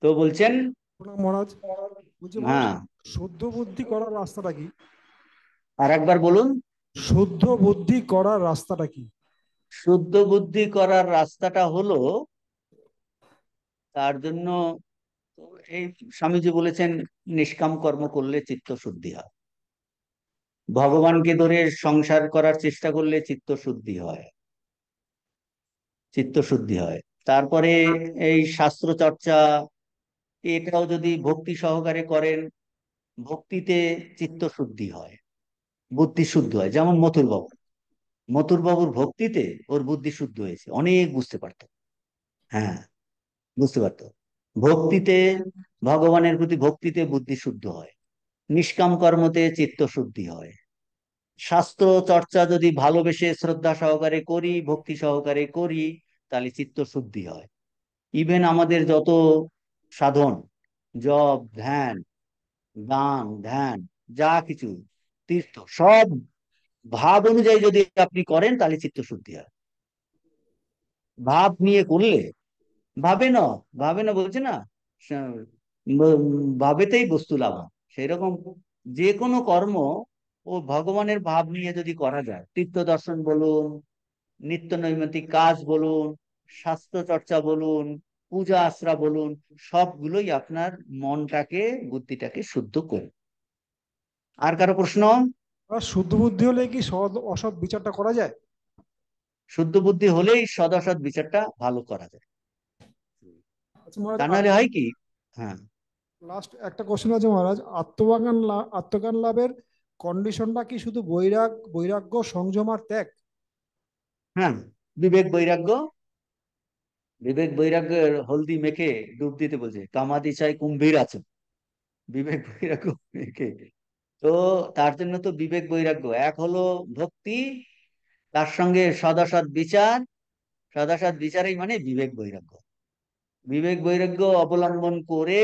তো বলছেন মহারাজ হ্যাঁ শুদ্ধ বুদ্ধি করার রাস্তাটা কি আর একবার বলুন শুদ্ধ বুদ্ধি করার রাস্তাটা কি শুদ্ধ বুদ্ধি করার রাস্তাটা হলো তার জন্য এই স্বামীজি বলেছেন নিষ্কাম কর্ম করলে চিত্ত শুদ্ধি হয় ভগবানকে ধরে সংসার করার চেষ্টা করলে চিত্ত শুদ্ধি হয় চিত্ত শুদ্ধি হয় তারপরে এই শাস্ত্র চর্চা এটাও যদি ভক্তি সহকারে করেন ভক্তিতে চিত্ত শুদ্ধি হয় বুদ্ধি শুদ্ধ হয় যেমন মথুর বাবু মথুর বাবুর ভক্তিতে ওর বুদ্ধি শুদ্ধ হয়েছে অনেক বুঝতে পারত হ্যাঁ বুঝতে পারতো ভক্তিতে ভগবানের প্রতি ভক্তিতে বুদ্ধি শুদ্ধ হয় নিষ্কাম কর্মতে চিত্ত শুদ্ধি হয় শাস্ত্র চর্চা যদি ভালোবেসে শ্রদ্ধা সহকারে করি ভক্তি সহকারে করি তাহলে চিত্ত শুদ্ধি হয় ইভেন আমাদের যত সাধন জব ধ্যান দান ধ্যান যা কিছু তীর্থ সব ভাব অনুযায়ী যদি আপনি করেন তাহলে চিত্ত শুদ্ধি হয় ভাব নিয়ে করলে ভাবে না ভাবে না বলছে না ভাবেতেই বস্তু লাভ সেই রকম যে কোনো কর্ম ও ভগবানের ভাব নিয়ে যদি করা যায় তীর্থ দর্শন বলুন নিত্য নৈমিত্তিক কাজ বলুন স্বাস্থ্য চর্চা বলুন পূজা আশ্রা বলুন সবগুলোই আপনার মনটাকে বুদ্ধিটাকে শুদ্ধ করে আর কারো প্রশ্ন শুদ্ধ বুদ্ধি হলে কি সদ অসৎ বিচারটা করা যায় শুদ্ধ বুদ্ধি হলেই সদ অসৎ বিচারটা ভালো করা যায় আচ্ছা মহারাজ তা নাহলে হয় কি হ্যাঁ লাস্ট একটা কোশ্চেন আছে মহারাজ আত্মজ্ঞান আত্মজ্ঞান লাভের কন্ডিশনটা কি শুধু বৈরাগ বৈরাগ্য সংযম আর ত্যাগ হ্যাঁ বিবেক বৈরাগ্য বিবেক বৈরাগ্যের হলদি মেখে ডুব দিতে বলছে কামাদি চাই কুম্ভীর আছে বিবেক বৈরাগ্য মেখে তো তার জন্য তো বিবেক বৈরাগ্য এক হলো ভক্তি তার সঙ্গে সদাসৎ বিচার সদাসৎ বিচারই মানে বিবেক বৈরাগ্য বিবেক বৈরাগ্য অবলম্বন করে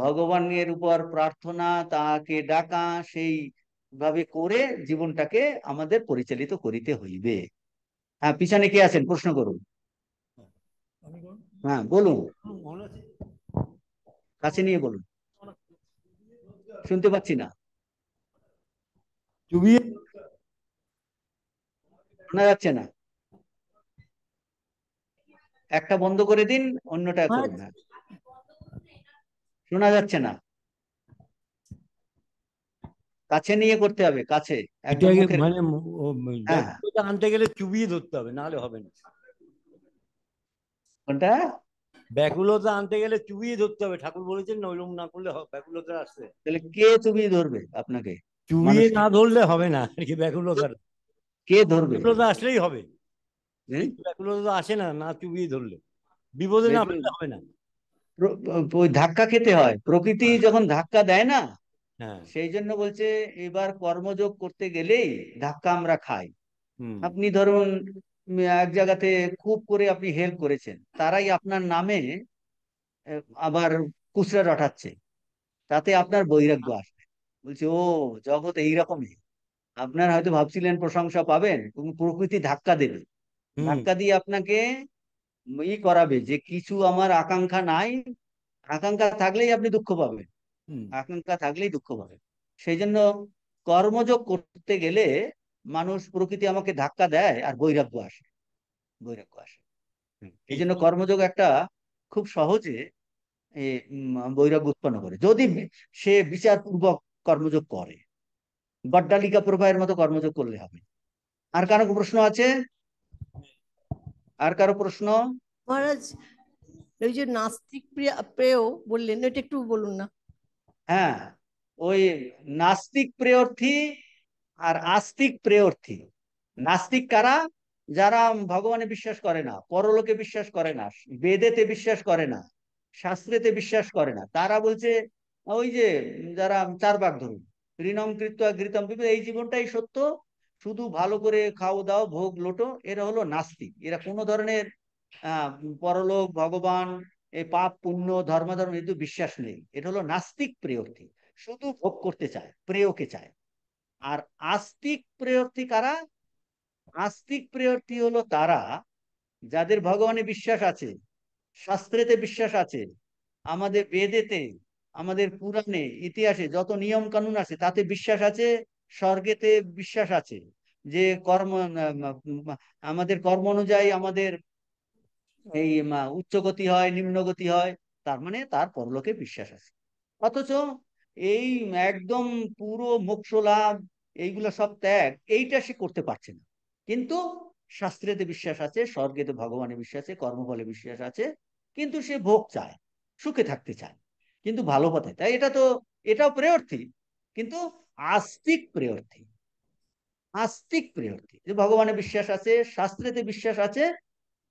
ভগবানের উপর প্রার্থনা তাকে ডাকা সেই ভাবে করে জীবনটাকে আমাদের পরিচালিত করিতে হইবে হ্যাঁ পিছনে কে আছেন প্রশ্ন করুন হ্যাঁ বলুন কাছে নিয়ে বলুন শুনতে পাচ্ছি না শোনা যাচ্ছে না একটা বন্ধ করে দিন অন্যটা আচ্ছা। করুন না শোনা যাচ্ছে না কাছে নিয়ে করতে হবে কাছে মানে হ্যাঁ। আনতে গেলে চুবিয়ে ধরতে হবে নাহলে হবে না কোনটা ব্যাকুলতা আনতে গেলে চুবিয়ে ধরতে হবে ঠাকুর বলেছেন ওইরকম না করলে ব্যাকুলতা আসছে তাহলে কে চুবিয়ে ধরবে আপনাকে চুবিয়ে না ধরলে হবে না আর কি ব্যাকুলতা কে ধরবে ব্যাকুলতা আসলেই হবে হ্যাঁ? এগুলো তো আসে না না চুবিয়ে ধরলে বিপদে না হবে না ওই ধাক্কা খেতে হয় প্রকৃতি হ্যাঁ। যখন ধাক্কা দেয় না হ্যাঁ। সেই জন্য বলছে এবার কর্মযোগ করতে গেলেই ধাক্কা আমরা খাই আপনি ধরুন এক জায়গাতে খুব করে আপনি হেল্প করেছেন তারাই আপনার নামে আবার কুচরা রটাচ্ছে তাতে আপনার বৈরাগ্য আসবে বলছে ও জগৎ এইরকমই আপনার হয়তো ভাবছিলেন প্রশংসা পাবেন প্রকৃতি ধাক্কা দেবে ধাক্কা দিয়ে আপনাকে ই করাবে যে কিছু আমার আকাঙ্ক্ষা নাই আকাঙ্ক্ষা থাকলেই আপনি দুঃখ পাবেন আকাঙ্ক্ষা থাকলেই দুঃখ পাবেন সেই জন্য কর্মযোগ করতে গেলে মানুষ প্রকৃতি আমাকে ধাক্কা দেয় আর বৈরাগ্য আসে বৈরাগ্য আসে এই জন্য কর্মযোগ একটা খুব সহজে বৈরাগ্য উৎপন্ন করে যদি সে বিচারপূর্বক কর্মযোগ করে গড্ডালিকা প্রবাহের মতো কর্মযোগ করলে হবে আর কারো প্রশ্ন আছে আর কারো প্রশ্ন মহারাজ ওই যে নাস্তিক প্রেয় বললেন এটা একটু বলুন না হ্যাঁ ওই নাস্তিক প্রেয়র্থী আর আস্তিক প্রেয়র্থী নাস্তিক কারা যারা ভগবানে বিশ্বাস করে না পরলোকে বিশ্বাস করে না বেদেতে বিশ্বাস করে না শাস্ত্রেতে বিশ্বাস করে না তারা বলছে ওই যে যারা চারবার ধরুন ঋণম কৃত্য গৃতম এই জীবনটাই সত্য শুধু ভালো করে খাও দাও ভোগ লোটো এরা হলো নাস্তিক এরা কোনো ধরনের পরলোক ভগবান এই পাপ পুণ্য ধর্ম ধর্ম কিন্তু বিশ্বাস নেই এটা হলো নাস্তিক প্রেয়র্থী শুধু ভোগ করতে চায় প্রেয়কে চায় আর আস্তিক প্রেয়র্থী কারা আস্তিক প্রেয়র্থী হলো তারা যাদের ভগবানে বিশ্বাস আছে শাস্ত্রেতে বিশ্বাস আছে আমাদের বেদেতে আমাদের পুরাণে ইতিহাসে যত নিয়ম কানুন আছে তাতে বিশ্বাস আছে স্বর্গেতে বিশ্বাস আছে যে কর্ম আমাদের কর্ম অনুযায়ী আমাদের এই উচ্চগতি হয় নিম্নগতি হয় তার মানে তার পরলোকে বিশ্বাস আছে অথচ এই একদম পুরো মোক্ষ লাভ এইগুলো সব ত্যাগ এইটা সে করতে পারছে না কিন্তু শাস্ত্রেতে বিশ্বাস আছে স্বর্গেতে ভগবানে বিশ্বাস আছে কর্মফলে বিশ্বাস আছে কিন্তু সে ভোগ চায় সুখে থাকতে চায় কিন্তু ভালো পথে তাই এটা তো এটাও প্রেয়র্থী কিন্তু আস্তিক প্রেয়র্থী আস্তিক প্রেয়র্থী যে ভগবানে বিশ্বাস আছে শাস্ত্রেতে বিশ্বাস আছে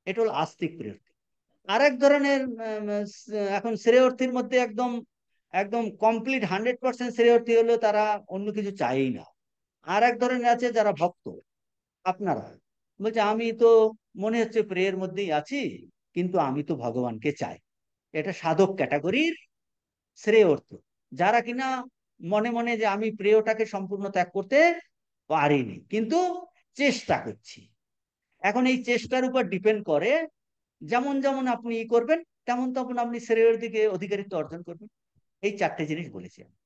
এটা হল আস্তিক প্রেয়র্থী আর এক ধরনের এখন শ্রেয়ার্থীর মধ্যে একদম একদম কমপ্লিট হান্ড্রেড পার্সেন্ট শ্রেয়ার্থী হলে তারা অন্য কিছু চাইই না আর এক ধরনের আছে যারা ভক্ত আপনারা বলছে আমি তো মনে হচ্ছে প্রেয়ের মধ্যেই আছি কিন্তু আমি তো ভগবানকে চাই এটা সাধক ক্যাটাগরির শ্রেয় অর্থ যারা কিনা মনে মনে যে আমি প্রেয়টাকে সম্পূর্ণ ত্যাগ করতে পারিনি কিন্তু চেষ্টা করছি এখন এই চেষ্টার উপর ডিপেন্ড করে যেমন যেমন আপনি ই করবেন তেমন তখন আপনি শরীরের দিকে অধিকারিত্ব অর্জন করবেন এই চারটে জিনিস বলেছি আমি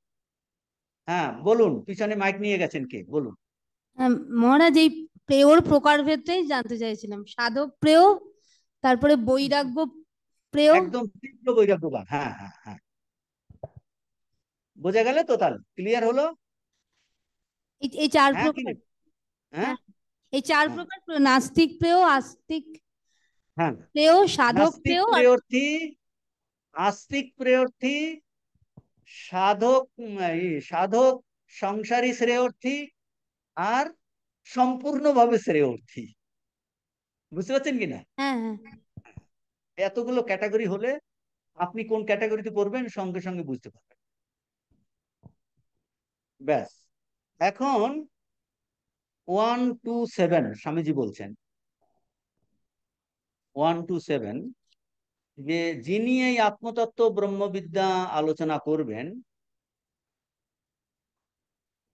হ্যাঁ বলুন পিছনে মাইক নিয়ে গেছেন কে বলুন হ্যাঁ, মহারাজ এই প্রেয়র প্রকারভেদটাই জানতে চাইছিলাম সাধক প্রেয় তারপরে বৈরাগ্য প্রেয় একদম তীব্র বৈরাগ্যবান হ্যাঁ হ্যাঁ হ্যাঁ বোঝা গেল টোটাল ক্লিয়ার হলো এই চার হ্যাঁ, প্রকার হ্যাঁ? হ্যাঁ এই চার হ্যাঁ। প্রকার নাস্তিক প্রেয় আস্তিক হ্যাঁ প্রেয় সাধক প্রেয় প্রেয়র্থী আস্তিক প্রেয়র্থী সাধক সাধক সংসারী শ্রেয়র্থী আর সম্পূর্ণভাবে শ্রেয়র্থী বুঝতে পারছেন কিনা এতগুলো ক্যাটাগরি হলে আপনি কোন ক্যাটাগরিতে পড়বেন সঙ্গে সঙ্গে বুঝতে পারবেন ব্যাস এখন ওয়ান টু সেভেন স্বামীজি বলছেন ওয়ান টু সেভেন যে যিনি এই আত্মতত্ত্ব ব্রহ্মবিদ্যা আলোচনা করবেন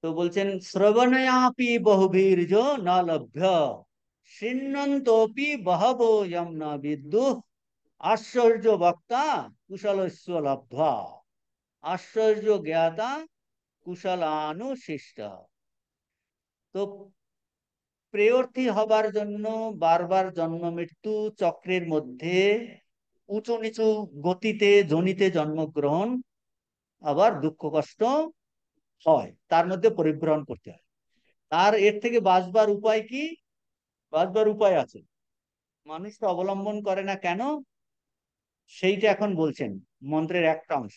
তো বলছেন শ্রবণয়াপি বহুবীর ন লভ্য শৃণ্বন্তপি বহবো যম বিদ্যু আশ্চর্য বক্তা কুশলস্য লব্ধ আশ্চর্য জ্ঞাতা কুশলানুশিষ্ট তো প্রেয়র্থী হবার জন্য বারবার জন্ম মৃত্যু চক্রের মধ্যে উঁচু নিচু গতিতে জনিতে জন্মগ্রহণ আবার দুঃখ কষ্ট হয় তার মধ্যে পরিভ্রমণ করতে হয় আর এর থেকে বাঁচবার উপায় কি বাঁচবার উপায় আছে মানুষ তো অবলম্বন করে না কেন সেইটা এখন বলছেন মন্ত্রের একটা অংশ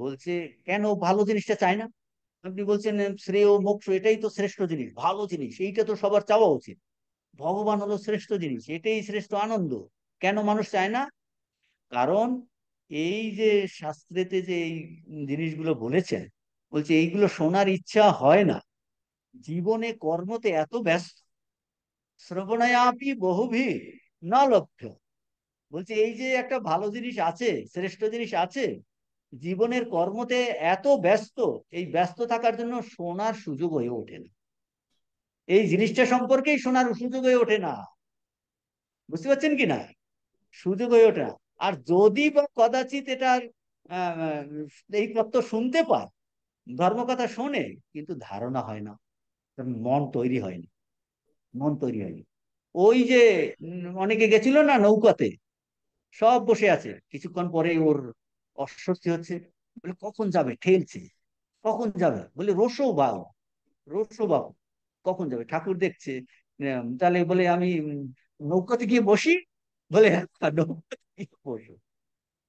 বলছে কেন ভালো জিনিসটা চায় না আপনি বলছেন শ্রেয় মোক্ষ এটাই তো শ্রেষ্ঠ জিনিস ভালো জিনিস এইটা তো সবার চাওয়া উচিত ভগবান হলো শ্রেষ্ঠ জিনিস এটাই শ্রেষ্ঠ আনন্দ কেন মানুষ চায় না কারণ এই যে শাস্ত্রেতে যে এই জিনিসগুলো বলেছেন বলছে এইগুলো শোনার ইচ্ছা হয় না জীবনে কর্মতে এত ব্যস্ত শ্রবণায়াপি বহুভি না লভ্য বলছে এই যে একটা ভালো জিনিস আছে শ্রেষ্ঠ জিনিস আছে জীবনের কর্মতে এত ব্যস্ত এই ব্যস্ত থাকার জন্য শোনার সুযোগ হয়ে ওঠে না এই জিনিসটা সম্পর্কেই শোনার সুযোগ হয়ে ওঠে না বুঝতে পারছেন কি না সুযোগ হয়ে ওঠে না আর যদি বা কদাচিৎ এটার এই তত্ত্ব শুনতে পার ধর্মকথা শোনে কিন্তু ধারণা হয় না মন তৈরি হয়নি মন তৈরি হয়নি ওই যে অনেকে গেছিল না নৌকাতে সব বসে আছে কিছুক্ষণ পরে ওর অস্বস্তি হচ্ছে বলে কখন যাবে ঠেলছে কখন যাবে বলে রোসো বাও রোসো বাও কখন যাবে ঠাকুর দেখছে তাহলে বলে আমি নৌকাতে গিয়ে বসি বলে নৌকাতে গিয়ে বসো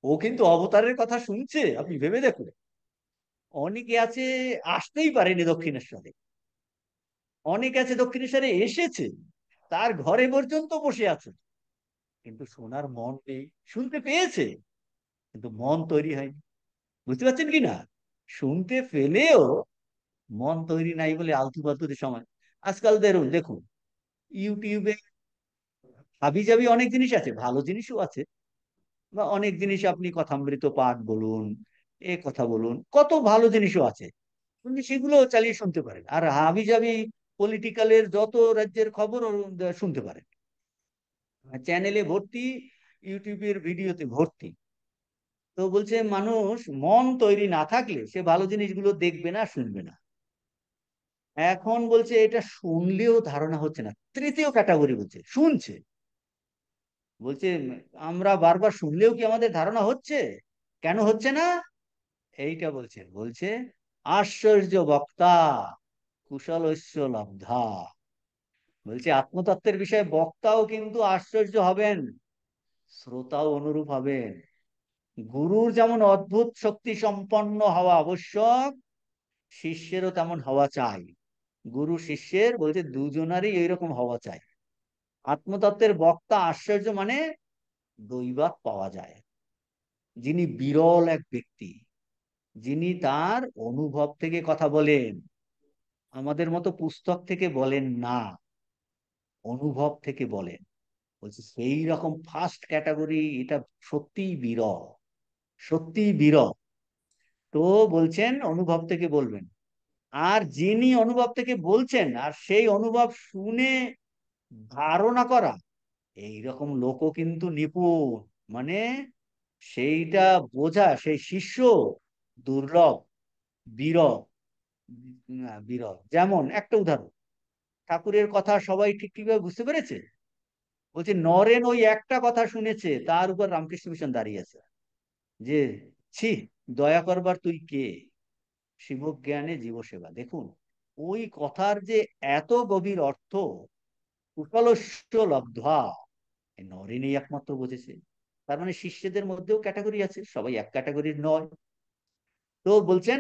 ও কিন্তু অবতারের কথা শুনছে আপনি ভেবে দেখুন অনেকে আছে আসতেই পারেনি দক্ষিণেশ্বরে অনেকে আছে দক্ষিণেশ্বরে এসেছে তার ঘরে পর্যন্ত বসে আছে কিন্তু শোনার মন নেই শুনতে পেয়েছে কিন্তু মন তৈরি হয়নি বুঝতে পারছেন কি না শুনতে পেলেও মন তৈরি নাই বলে আলতু পালতুতে সময় আজকাল দেখুন দেখুন ইউটিউবে হাবি যাবি অনেক জিনিস আছে ভালো জিনিসও আছে বা অনেক জিনিস আপনি কথামৃত পাঠ বলুন এ কথা বলুন কত ভালো জিনিসও আছে কিন্তু সেগুলো চালিয়ে শুনতে পারেন আর হাবি যাবি পলিটিক্যালের যত রাজ্যের খবর শুনতে পারেন চ্যানেলে ভর্তি ইউটিউবের ভিডিওতে ভর্তি তো বলছে মানুষ মন তৈরি না থাকলে সে ভালো জিনিসগুলো দেখবে না শুনবে না এখন বলছে এটা শুনলেও ধারণা হচ্ছে না তৃতীয় ক্যাটাগরি বলছে শুনছে বলছে আমরা বারবার শুনলেও কি আমাদের ধারণা হচ্ছে কেন হচ্ছে না এইটা বলছে বলছে আশ্চর্য বক্তা কুশল কুশলস্য লব্ধা বলছে আত্মতত্ত্বের বিষয়ে বক্তাও কিন্তু আশ্চর্য হবেন শ্রোতাও অনুরূপ হবেন গুরুর যেমন অদ্ভুত শক্তি সম্পন্ন হওয়া আবশ্যক শিষ্যেরও তেমন হওয়া চাই গুরু শিষ্যের বলছে দুজনারই এইরকম হওয়া চাই আত্মতত্ত্বের বক্তা আশ্চর্য মানে দৈবাত পাওয়া যায় যিনি বিরল এক ব্যক্তি যিনি তার অনুভব থেকে কথা বলেন আমাদের মতো পুস্তক থেকে বলেন না অনুভব থেকে বলেন বলছে সেই রকম ফার্স্ট ক্যাটাগরি এটা সত্যিই বিরল সত্যি বিরহ তো বলছেন অনুভব থেকে বলবেন আর যিনি অনুভব থেকে বলছেন আর সেই অনুভব শুনে ধারণা করা এই রকম লোকও কিন্তু নিপুণ মানে সেইটা বোঝা সেই শিষ্য দুর্লভ বিরহ বিরহ যেমন একটা উদাহরণ ঠাকুরের কথা সবাই ঠিক ঠিকভাবে বুঝতে পেরেছে বলছে নরেন ওই একটা কথা শুনেছে তার উপর রামকৃষ্ণ মিশন দাঁড়িয়ে আছে যে ছি দয়া করবার তুই কে শিবজ্ঞানে জীবসেবা দেখুন ওই কথার যে এত গভীর অর্থ কুশলস্য লব্ধা নরেনই একমাত্র বুঝেছে তার মানে শিষ্যদের মধ্যেও ক্যাটাগরি আছে সবাই এক ক্যাটাগরির নয় তো বলছেন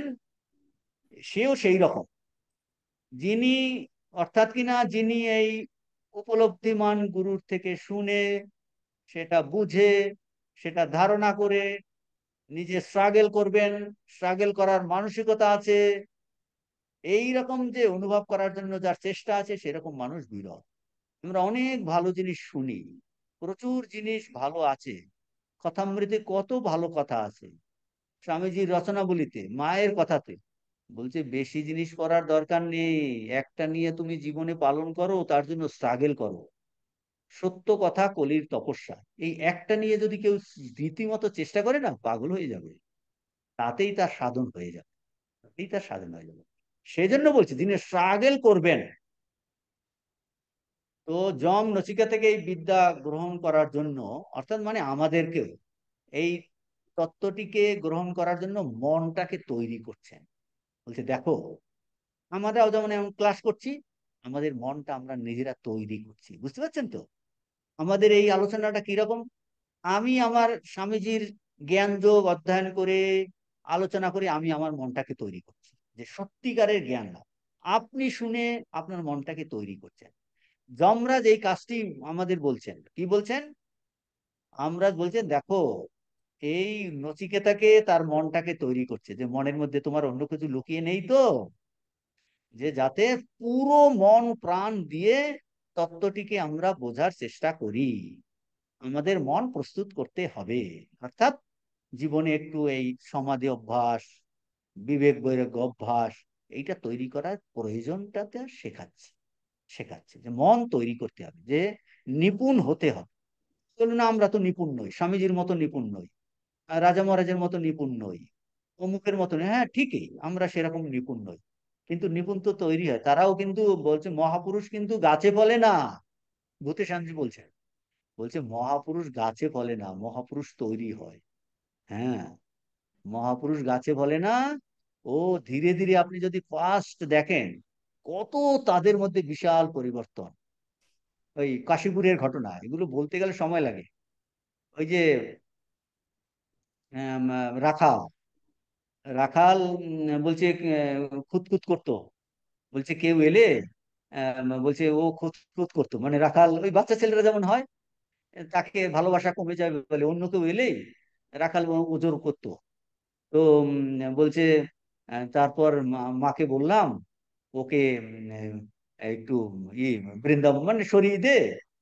সেও সেই রকম যিনি অর্থাৎ কিনা যিনি এই উপলব্ধিমান গুরুর থেকে শুনে সেটা বুঝে সেটা ধারণা করে নিজে স্ট্রাগল করবেন স্ট্রাগল করার মানসিকতা আছে এই রকম যে অনুভব করার জন্য যার চেষ্টা আছে সেরকম মানুষ বিরল আমরা অনেক ভালো জিনিস শুনি প্রচুর জিনিস ভালো আছে কথামৃতে কত ভালো কথা আছে স্বামীজির রচনাবলিতে মায়ের কথাতে বলছে বেশি জিনিস করার দরকার নেই একটা নিয়ে তুমি জীবনে পালন করো তার জন্য স্ট্রাগল করো সত্য কথা কলির তপস্যা এই একটা নিয়ে যদি কেউ রীতিমতো চেষ্টা করে না পাগল হয়ে যাবে তাতেই তার সাধন হয়ে যাবে তাতেই তার সাধন হয়ে যাবে সেই জন্য বলছি যিনি স্ট্রাগেল করবেন তো জম নচিকা থেকে এই বিদ্যা গ্রহণ করার জন্য অর্থাৎ মানে আমাদেরকেও এই তত্ত্বটিকে গ্রহণ করার জন্য মনটাকে তৈরি করছেন বলছে দেখো আমরা যেমন ক্লাস করছি আমাদের মনটা আমরা নিজেরা তৈরি করছি বুঝতে পারছেন তো আমাদের এই আলোচনাটা কিরকম আমি আমার স্বামীজির জ্ঞান যোগ অধ্যয়ন করে আলোচনা করে আমি আমার মনটাকে তৈরি করছি যে সত্যিকারের জ্ঞান লাভ আপনি শুনে আপনার মনটাকে তৈরি করছেন যমরাজ এই কাজটি আমাদের বলছেন কি বলছেন আমরাজ বলছেন দেখো এই নচিকেতাকে তার মনটাকে তৈরি করছে যে মনের মধ্যে তোমার অন্য কিছু লুকিয়ে নেই তো যে যাতে পুরো মন প্রাণ দিয়ে তত্ত্বটিকে আমরা বোঝার চেষ্টা করি আমাদের মন প্রস্তুত করতে হবে অর্থাৎ জীবনে একটু এই সমাধি অভ্যাস বিবেক বৈরাগ্য অভ্যাস এইটা তৈরি করার প্রয়োজনটাতে শেখাচ্ছে শেখাচ্ছে যে মন তৈরি করতে হবে যে নিপুণ হতে হবে বলুন আমরা তো নিপুণ নই স্বামীজির মতো নিপুণ নই রাজা মহারাজের মতো নিপুণ নই অমুকের মতো হ্যাঁ ঠিকই আমরা সেরকম নিপুণ নই কিন্তু নিপুণ তো তৈরি হয় তারাও কিন্তু বলছে মহাপুরুষ কিন্তু গাছে ফলে না ভূতে শান্তি বলছে বলছে মহাপুরুষ গাছে ফলে না মহাপুরুষ তৈরি হয় হ্যাঁ মহাপুরুষ গাছে ফলে না ও ধীরে ধীরে আপনি যদি ফার্স্ট দেখেন কত তাদের মধ্যে বিশাল পরিবর্তন ওই কাশীপুরের ঘটনা এগুলো বলতে গেলে সময় লাগে ওই যে রাখা রাখাল বলছে খুঁতখুত করতো বলছে কেউ এলে বলছে ও খুঁতখুত করতো মানে রাখাল ওই বাচ্চা ছেলেরা যেমন হয় তাকে ভালোবাসা কমে যাবে বলে অন্য কেউ এলে রাখাল ওজোর করতো তো বলছে তারপর মাকে বললাম ওকে একটু ই বৃন্দাবন মানে সরিয়ে দে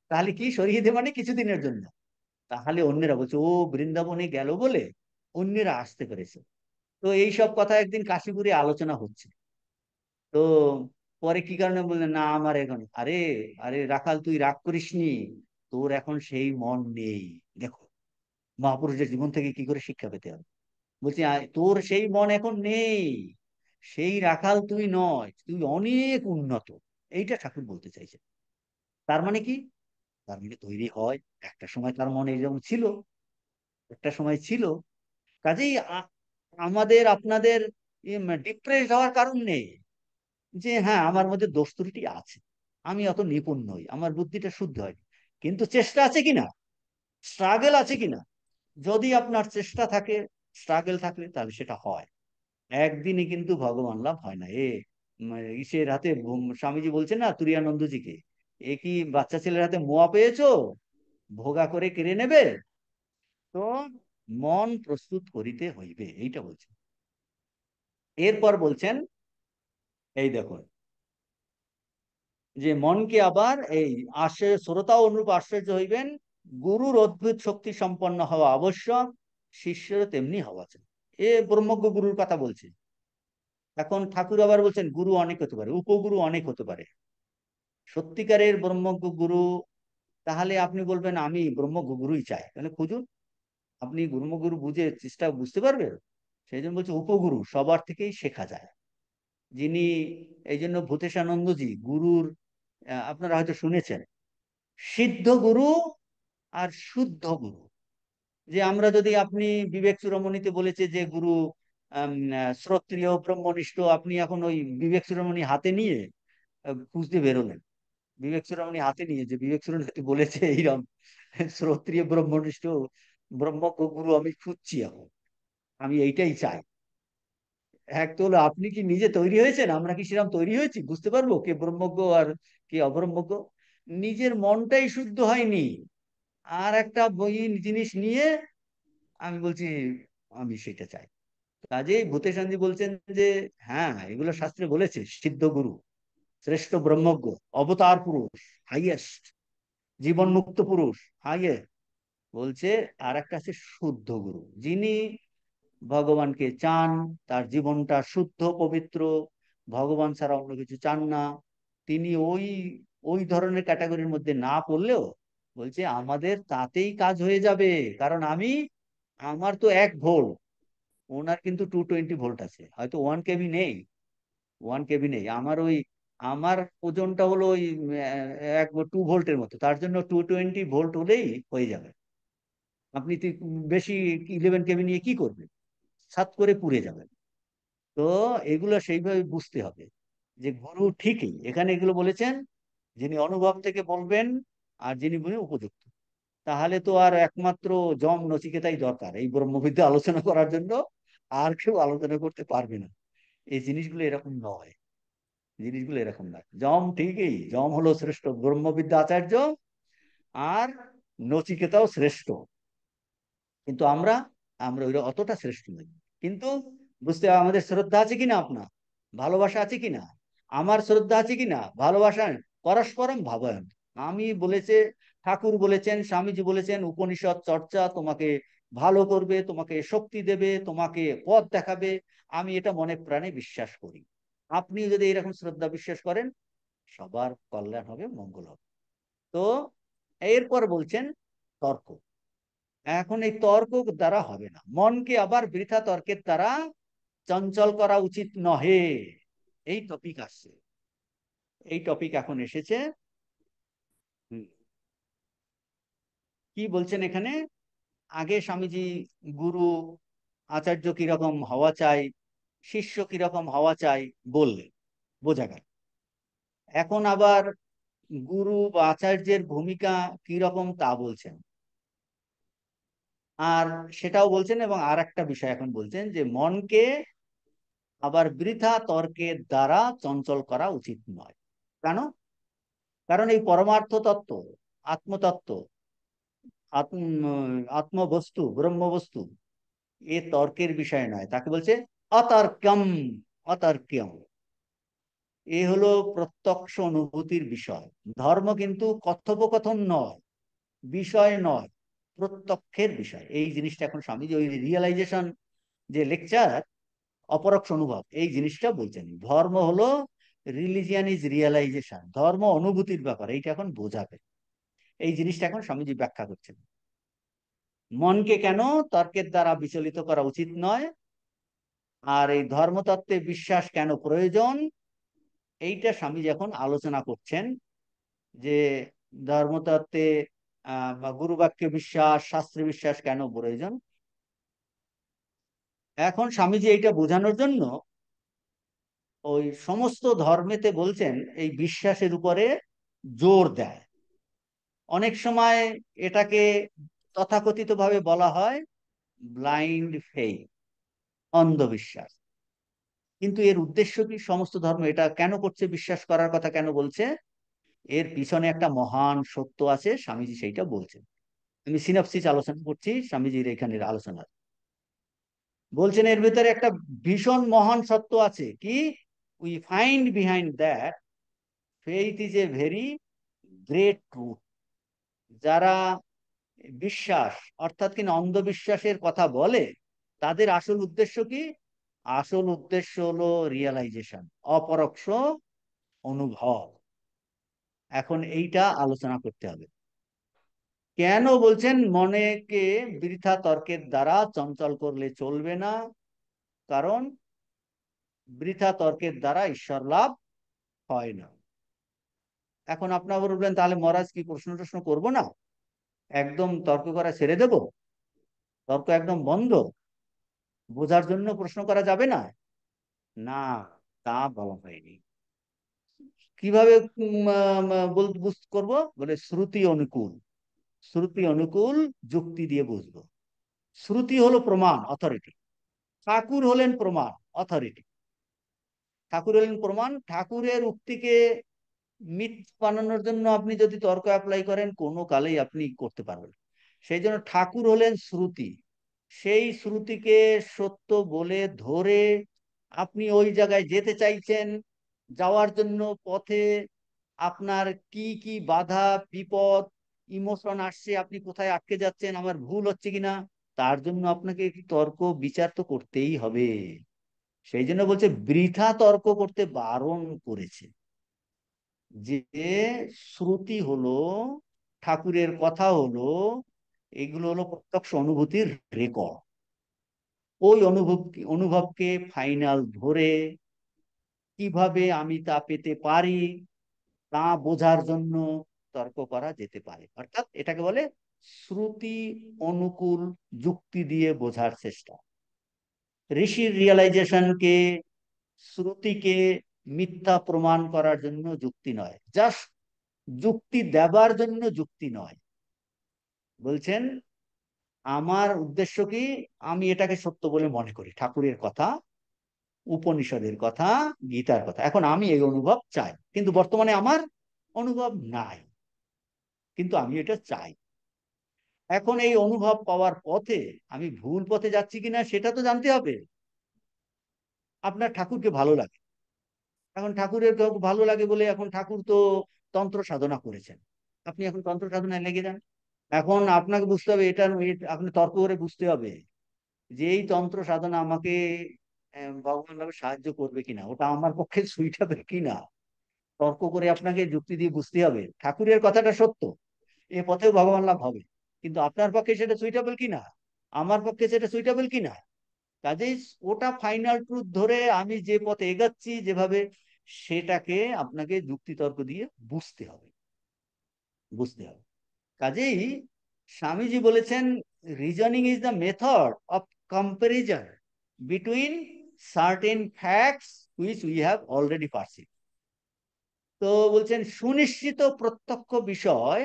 তাহলে কি সরিয়ে দে মানে কিছুদিনের জন্য তাহলে অন্যেরা বলছে ও বৃন্দাবনে গেল বলে অন্যেরা আসতে পেরেছে তো এই সব কথা একদিন কাশীপুরে আলোচনা হচ্ছে তো পরে কি কারণে বললেন না আমার এখন আরে আরে রাখাল তুই রাগ করিস নি তোর এখন সেই মন নেই দেখো মহাপুরুষের জীবন থেকে কি করে শিক্ষা পেতে হবে বলছি তোর সেই মন এখন নেই সেই রাখাল তুই নয় তুই অনেক উন্নত এইটা ঠাকুর বলতে চাইছে তার মানে কি তার মানে তৈরি হয় একটা সময় তার মনে এরকম ছিল একটা সময় ছিল কাজেই আমাদের আপনাদের ডিপ্রেস হওয়ার কারণ নেই যে হ্যাঁ আমার মধ্যে দোষ আছে আমি অত নিপুণ নই আমার বুদ্ধিটা শুদ্ধ হয়নি কিন্তু চেষ্টা আছে কিনা স্ট্রাগল আছে কিনা যদি আপনার চেষ্টা থাকে স্ট্রাগল থাকলে তাহলে সেটা হয় একদিনে কিন্তু ভগবান লাভ হয় না এ ইসের হাতে স্বামীজি বলছেন না তুরিয়ানন্দজিকে এ কি বাচ্চা ছেলের হাতে মোয়া পেয়েছো ভোগা করে কেড়ে নেবে তো মন প্রস্তুত করিতে হইবে এইটা বলছেন এরপর বলছেন এই দেখো যে মনকে আবার এই আশ্রয় শ্রোতা অনুরূপ আশ্চর্য হইবেন গুরুর অদ্ভুত শক্তি সম্পন্ন হওয়া আবশ্যক শিষ্যের তেমনি হওয়া চাই এ ব্রহ্মজ্ঞ গুরুর কথা বলছে এখন ঠাকুর আবার বলছেন গুরু অনেক হতে পারে উপগুরু অনেক হতে পারে সত্যিকারের ব্রহ্মজ্ঞ গুরু তাহলে আপনি বলবেন আমি ব্রহ্মজ্ঞ গুরুই চাই তাহলে খুঁজুন আপনি গুরুমগুরু বুঝে চেষ্টা বুঝতে পারবেন সেই জন্য বলছে উপগুরু সবার থেকেই শেখা যায় যিনি এই জন্য ভূতেশানন্দজি গুরুর আপনারা হয়তো শুনেছেন সিদ্ধ গুরু আর শুদ্ধ গুরু যে আমরা যদি আপনি বিবেক চূড়ামণিতে বলেছে যে গুরু শ্রোত্রীয় ব্রহ্মনিষ্ঠ আপনি এখন ওই বিবেক চূড়ামণি হাতে নিয়ে খুঁজতে বেরোলেন বিবেক চূড়ামণি হাতে নিয়ে যে বিবেক চূড়ামণি বলেছে এইরকম শ্রোত্রীয় ব্রহ্মনিষ্ঠ গুরু আমি খুঁজছি এখন আমি এইটাই চাই এক তো আপনি কি নিজে তৈরি হয়েছেন আমরা কি সেরকম তৈরি হয়েছি বুঝতে পারবো কে ব্রহ্মজ্ঞ আর কে অব্রহ্মজ্ঞ নিজের মনটাই শুদ্ধ হয়নি আর একটা বই জিনিস নিয়ে আমি বলছি আমি সেটা চাই কাজে ভূতেশানজি বলছেন যে হ্যাঁ এগুলো শাস্ত্রে বলেছে সিদ্ধ গুরু শ্রেষ্ঠ ব্রহ্মজ্ঞ অবতার পুরুষ হাইয়েস্ট জীবন মুক্ত পুরুষ হাইয়েস্ট বলছে আর একটা আছে শুদ্ধ গুরু যিনি ভগবানকে চান তার জীবনটা শুদ্ধ পবিত্র ভগবান ছাড়া অন্য কিছু চান না তিনি ওই ওই ধরনের ক্যাটাগরির মধ্যে না পড়লেও বলছে আমাদের তাতেই কাজ হয়ে যাবে কারণ আমি আমার তো এক ভোল্ট ওনার কিন্তু টু টোয়েন্টি ভোল্ট আছে হয়তো ওয়ান কেবি নেই ওয়ান কেবি নেই আমার ওই আমার ওজনটা হলো ওই এক টু ভোল্টের মতো তার জন্য টু টোয়েন্টি ভোল্ট হলেই হয়ে যাবে আপনি বেশি ইলেভেন কেমি নিয়ে কি করবেন সাত করে পুড়ে যাবেন তো এগুলো সেইভাবে বুঝতে হবে যে গুরু ঠিকই এখানে এগুলো বলেছেন যিনি অনুভব থেকে বলবেন আর যিনি উপযুক্ত তাহলে তো আর একমাত্র জম নচিকেতাই দরকার এই ব্রহ্মবিদ্যা আলোচনা করার জন্য আর কেউ আলোচনা করতে পারবে না এই জিনিসগুলো এরকম নয় জিনিসগুলো এরকম নয় জম ঠিকই জম হলো শ্রেষ্ঠ ব্রহ্মবিদ্যা আচার্য আর নচিকেতাও শ্রেষ্ঠ কিন্তু আমরা আমরা ওইটা অতটা শ্রেষ্ঠ নই কিন্তু বুঝতে আমাদের শ্রদ্ধা আছে কিনা আপনার ভালোবাসা আছে কিনা আমার শ্রদ্ধা আছে কিনা ভালোবাসা পরস্পরম ভাবায়ন আমি বলেছে ঠাকুর বলেছেন স্বামীজি বলেছেন উপনিষদ চর্চা তোমাকে ভালো করবে তোমাকে শক্তি দেবে তোমাকে পথ দেখাবে আমি এটা মনে প্রাণে বিশ্বাস করি আপনি যদি এরকম শ্রদ্ধা বিশ্বাস করেন সবার কল্যাণ হবে মঙ্গল হবে তো এরপর বলছেন তর্ক এখন এই তর্ক দ্বারা হবে না মনকে আবার বৃথা তর্কের দ্বারা চঞ্চল করা উচিত নহে এই টপিক আসছে এই টপিক এখন এসেছে কি বলছেন এখানে আগে স্বামীজি গুরু আচার্য কিরকম হওয়া চাই শিষ্য কিরকম হওয়া চাই বললে বোঝা গেল এখন আবার গুরু বা আচার্যের ভূমিকা কিরকম তা বলছেন আর সেটাও বলছেন এবং আর একটা বিষয় এখন বলছেন যে মনকে আবার বৃথা তর্কের দ্বারা চঞ্চল করা উচিত নয় কেন কারণ এই পরমার্থ তত্ত্ব আত্মতত্ত্ব আত্মবস্তু ব্রহ্মবস্তু এ তর্কের বিষয় নয় তাকে বলছে অতর্কম অতর্কম এ হলো প্রত্যক্ষ অনুভূতির বিষয় ধর্ম কিন্তু কথোপকথন নয় বিষয় নয় প্রত্যক্ষের বিষয় এই জিনিসটা এখন স্বামীজি ওই রিয়েলাইজেশন যে লেকচার অপরক্ষ অনুভব এই জিনিসটা বলছেন ধর্ম হলো রিলিজিয়ান ইজ রিয়েলাইজেশন ধর্ম অনুভূতির ব্যাপার এইটা এখন বোঝাবে এই জিনিসটা এখন স্বামীজি ব্যাখ্যা করছেন মনকে কেন তর্কের দ্বারা বিচলিত করা উচিত নয় আর এই ধর্মতত্ত্বে বিশ্বাস কেন প্রয়োজন এইটা স্বামীজি এখন আলোচনা করছেন যে ধর্মতত্ত্বে গুরু বাক্যে বিশ্বাস শাস্ত্রে বিশ্বাস কেন প্রয়োজন এখন স্বামীজি এইটা বোঝানোর জন্য ওই সমস্ত ধর্মেতে বলছেন এই বিশ্বাসের উপরে জোর দেয় অনেক সময় এটাকে তথাকথিত ভাবে বলা হয় ব্লাইন্ড ফেই অন্ধবিশ্বাস কিন্তু এর উদ্দেশ্য কি সমস্ত ধর্ম এটা কেন করছে বিশ্বাস করার কথা কেন বলছে এর পিছনে একটা মহান সত্য আছে স্বামীজি সেইটা বলছেন আমি সিনাপসিস আলোচনা করছি স্বামীজির এখানে আলোচনা বলছেন এর ভিতরে একটা ভীষণ মহান সত্য আছে কি we find behind that faith is a very great truth যারা বিশ্বাস অর্থাৎ কি অন্ধবিশ্বাসের কথা বলে তাদের আসল উদ্দেশ্য কি আসল উদ্দেশ্য হলো রিয়েলাইজেশন অপরক্ষ অনুভব এখন এইটা আলোচনা করতে হবে কেন বলছেন মনেকে বৃথা তর্কের দ্বারা চঞ্চল করলে চলবে না কারণ বৃথা তর্কের দ্বারা ঈশ্বর লাভ হয় না এখন আপনার বলবেন তাহলে মহারাজ কি প্রশ্ন টশ্ন করবো না একদম তর্ক করা ছেড়ে দেব তর্ক একদম বন্ধ বোঝার জন্য প্রশ্ন করা যাবে না না তা বলা হয়নি কিভাবে করব বলে শ্রুতি অনুকূল শ্রুতি অনুকূল যুক্তি দিয়ে বুঝব শ্রুতি হলো প্রমাণ অথরিটি ঠাকুর হলেন প্রমাণ অথরিটি ঠাকুর হলেন প্রমাণ ঠাকুরের উক্তিকে মিথ বানানোর জন্য আপনি যদি তর্ক অ্যাপ্লাই করেন কোনো কালেই আপনি করতে পারবেন সেই জন্য ঠাকুর হলেন শ্রুতি সেই শ্রুতিকে সত্য বলে ধরে আপনি ওই জায়গায় যেতে চাইছেন যাওয়ার জন্য পথে আপনার কি কি বাধা বিপদ ইমোশন আসছে আপনি কোথায় আটকে যাচ্ছেন আমার ভুল হচ্ছে কিনা তার জন্য আপনাকে তর্ক বিচার তো করতেই হবে সেই জন্য বলছে বৃথা তর্ক করতে বারণ করেছে যে শ্রুতি হলো ঠাকুরের কথা হলো এগুলো হলো প্রত্যক্ষ অনুভূতির রেকর্ড ওই অনুভব অনুভবকে ফাইনাল ধরে কিভাবে আমি তা পেতে পারি তা বোঝার জন্য তর্ক করা যেতে পারে অর্থাৎ এটাকে বলে শ্রুতি অনুকূল যুক্তি দিয়ে বোঝার চেষ্টা ঋষির রিয়েলাইজেশনকে শ্রুতিকে মিথ্যা প্রমাণ করার জন্য যুক্তি নয় জাস্ট যুক্তি দেবার জন্য যুক্তি নয় বলছেন আমার উদ্দেশ্য কি আমি এটাকে সত্য বলে মনে করি ঠাকুরের কথা উপনিষদের কথা গীতার কথা এখন আমি এই অনুভব চাই কিন্তু বর্তমানে আমার অনুভব নাই কিন্তু আমি এটা চাই এখন এই অনুভব পাওয়ার পথে আমি ভুল পথে যাচ্ছি কিনা সেটা তো জানতে হবে আপনার ঠাকুরকে ভালো লাগে এখন ঠাকুরের ভালো লাগে বলে এখন ঠাকুর তো তন্ত্র সাধনা করেছেন আপনি এখন তন্ত্র সাধনায় লেগে যান এখন আপনাকে বুঝতে হবে এটা আপনি তর্ক করে বুঝতে হবে যে এই তন্ত্র সাধনা আমাকে ভগবান ভাবে সাহায্য করবে কিনা ওটা আমার পক্ষে সুইটাবে কিনা তর্ক করে আপনাকে যুক্তি দিয়ে বুঝতে হবে ঠাকুরের কথাটা সত্য এ পথেও ভগবান লাভ হবে কিন্তু আপনার পক্ষে সেটা সুইটেবল কিনা আমার পক্ষে সেটা সুইটেবল কিনা কাজেই ওটা ফাইনাল ট্রুথ ধরে আমি যে পথে এগাচ্ছি যেভাবে সেটাকে আপনাকে যুক্তি তর্ক দিয়ে বুঝতে হবে বুঝতে হবে কাজেই স্বামীজি বলেছেন reasoning is the method of comparison between certain facts which we have already perceived তো বলছেন সুনিশ্চিত প্রত্যক্ষ বিষয়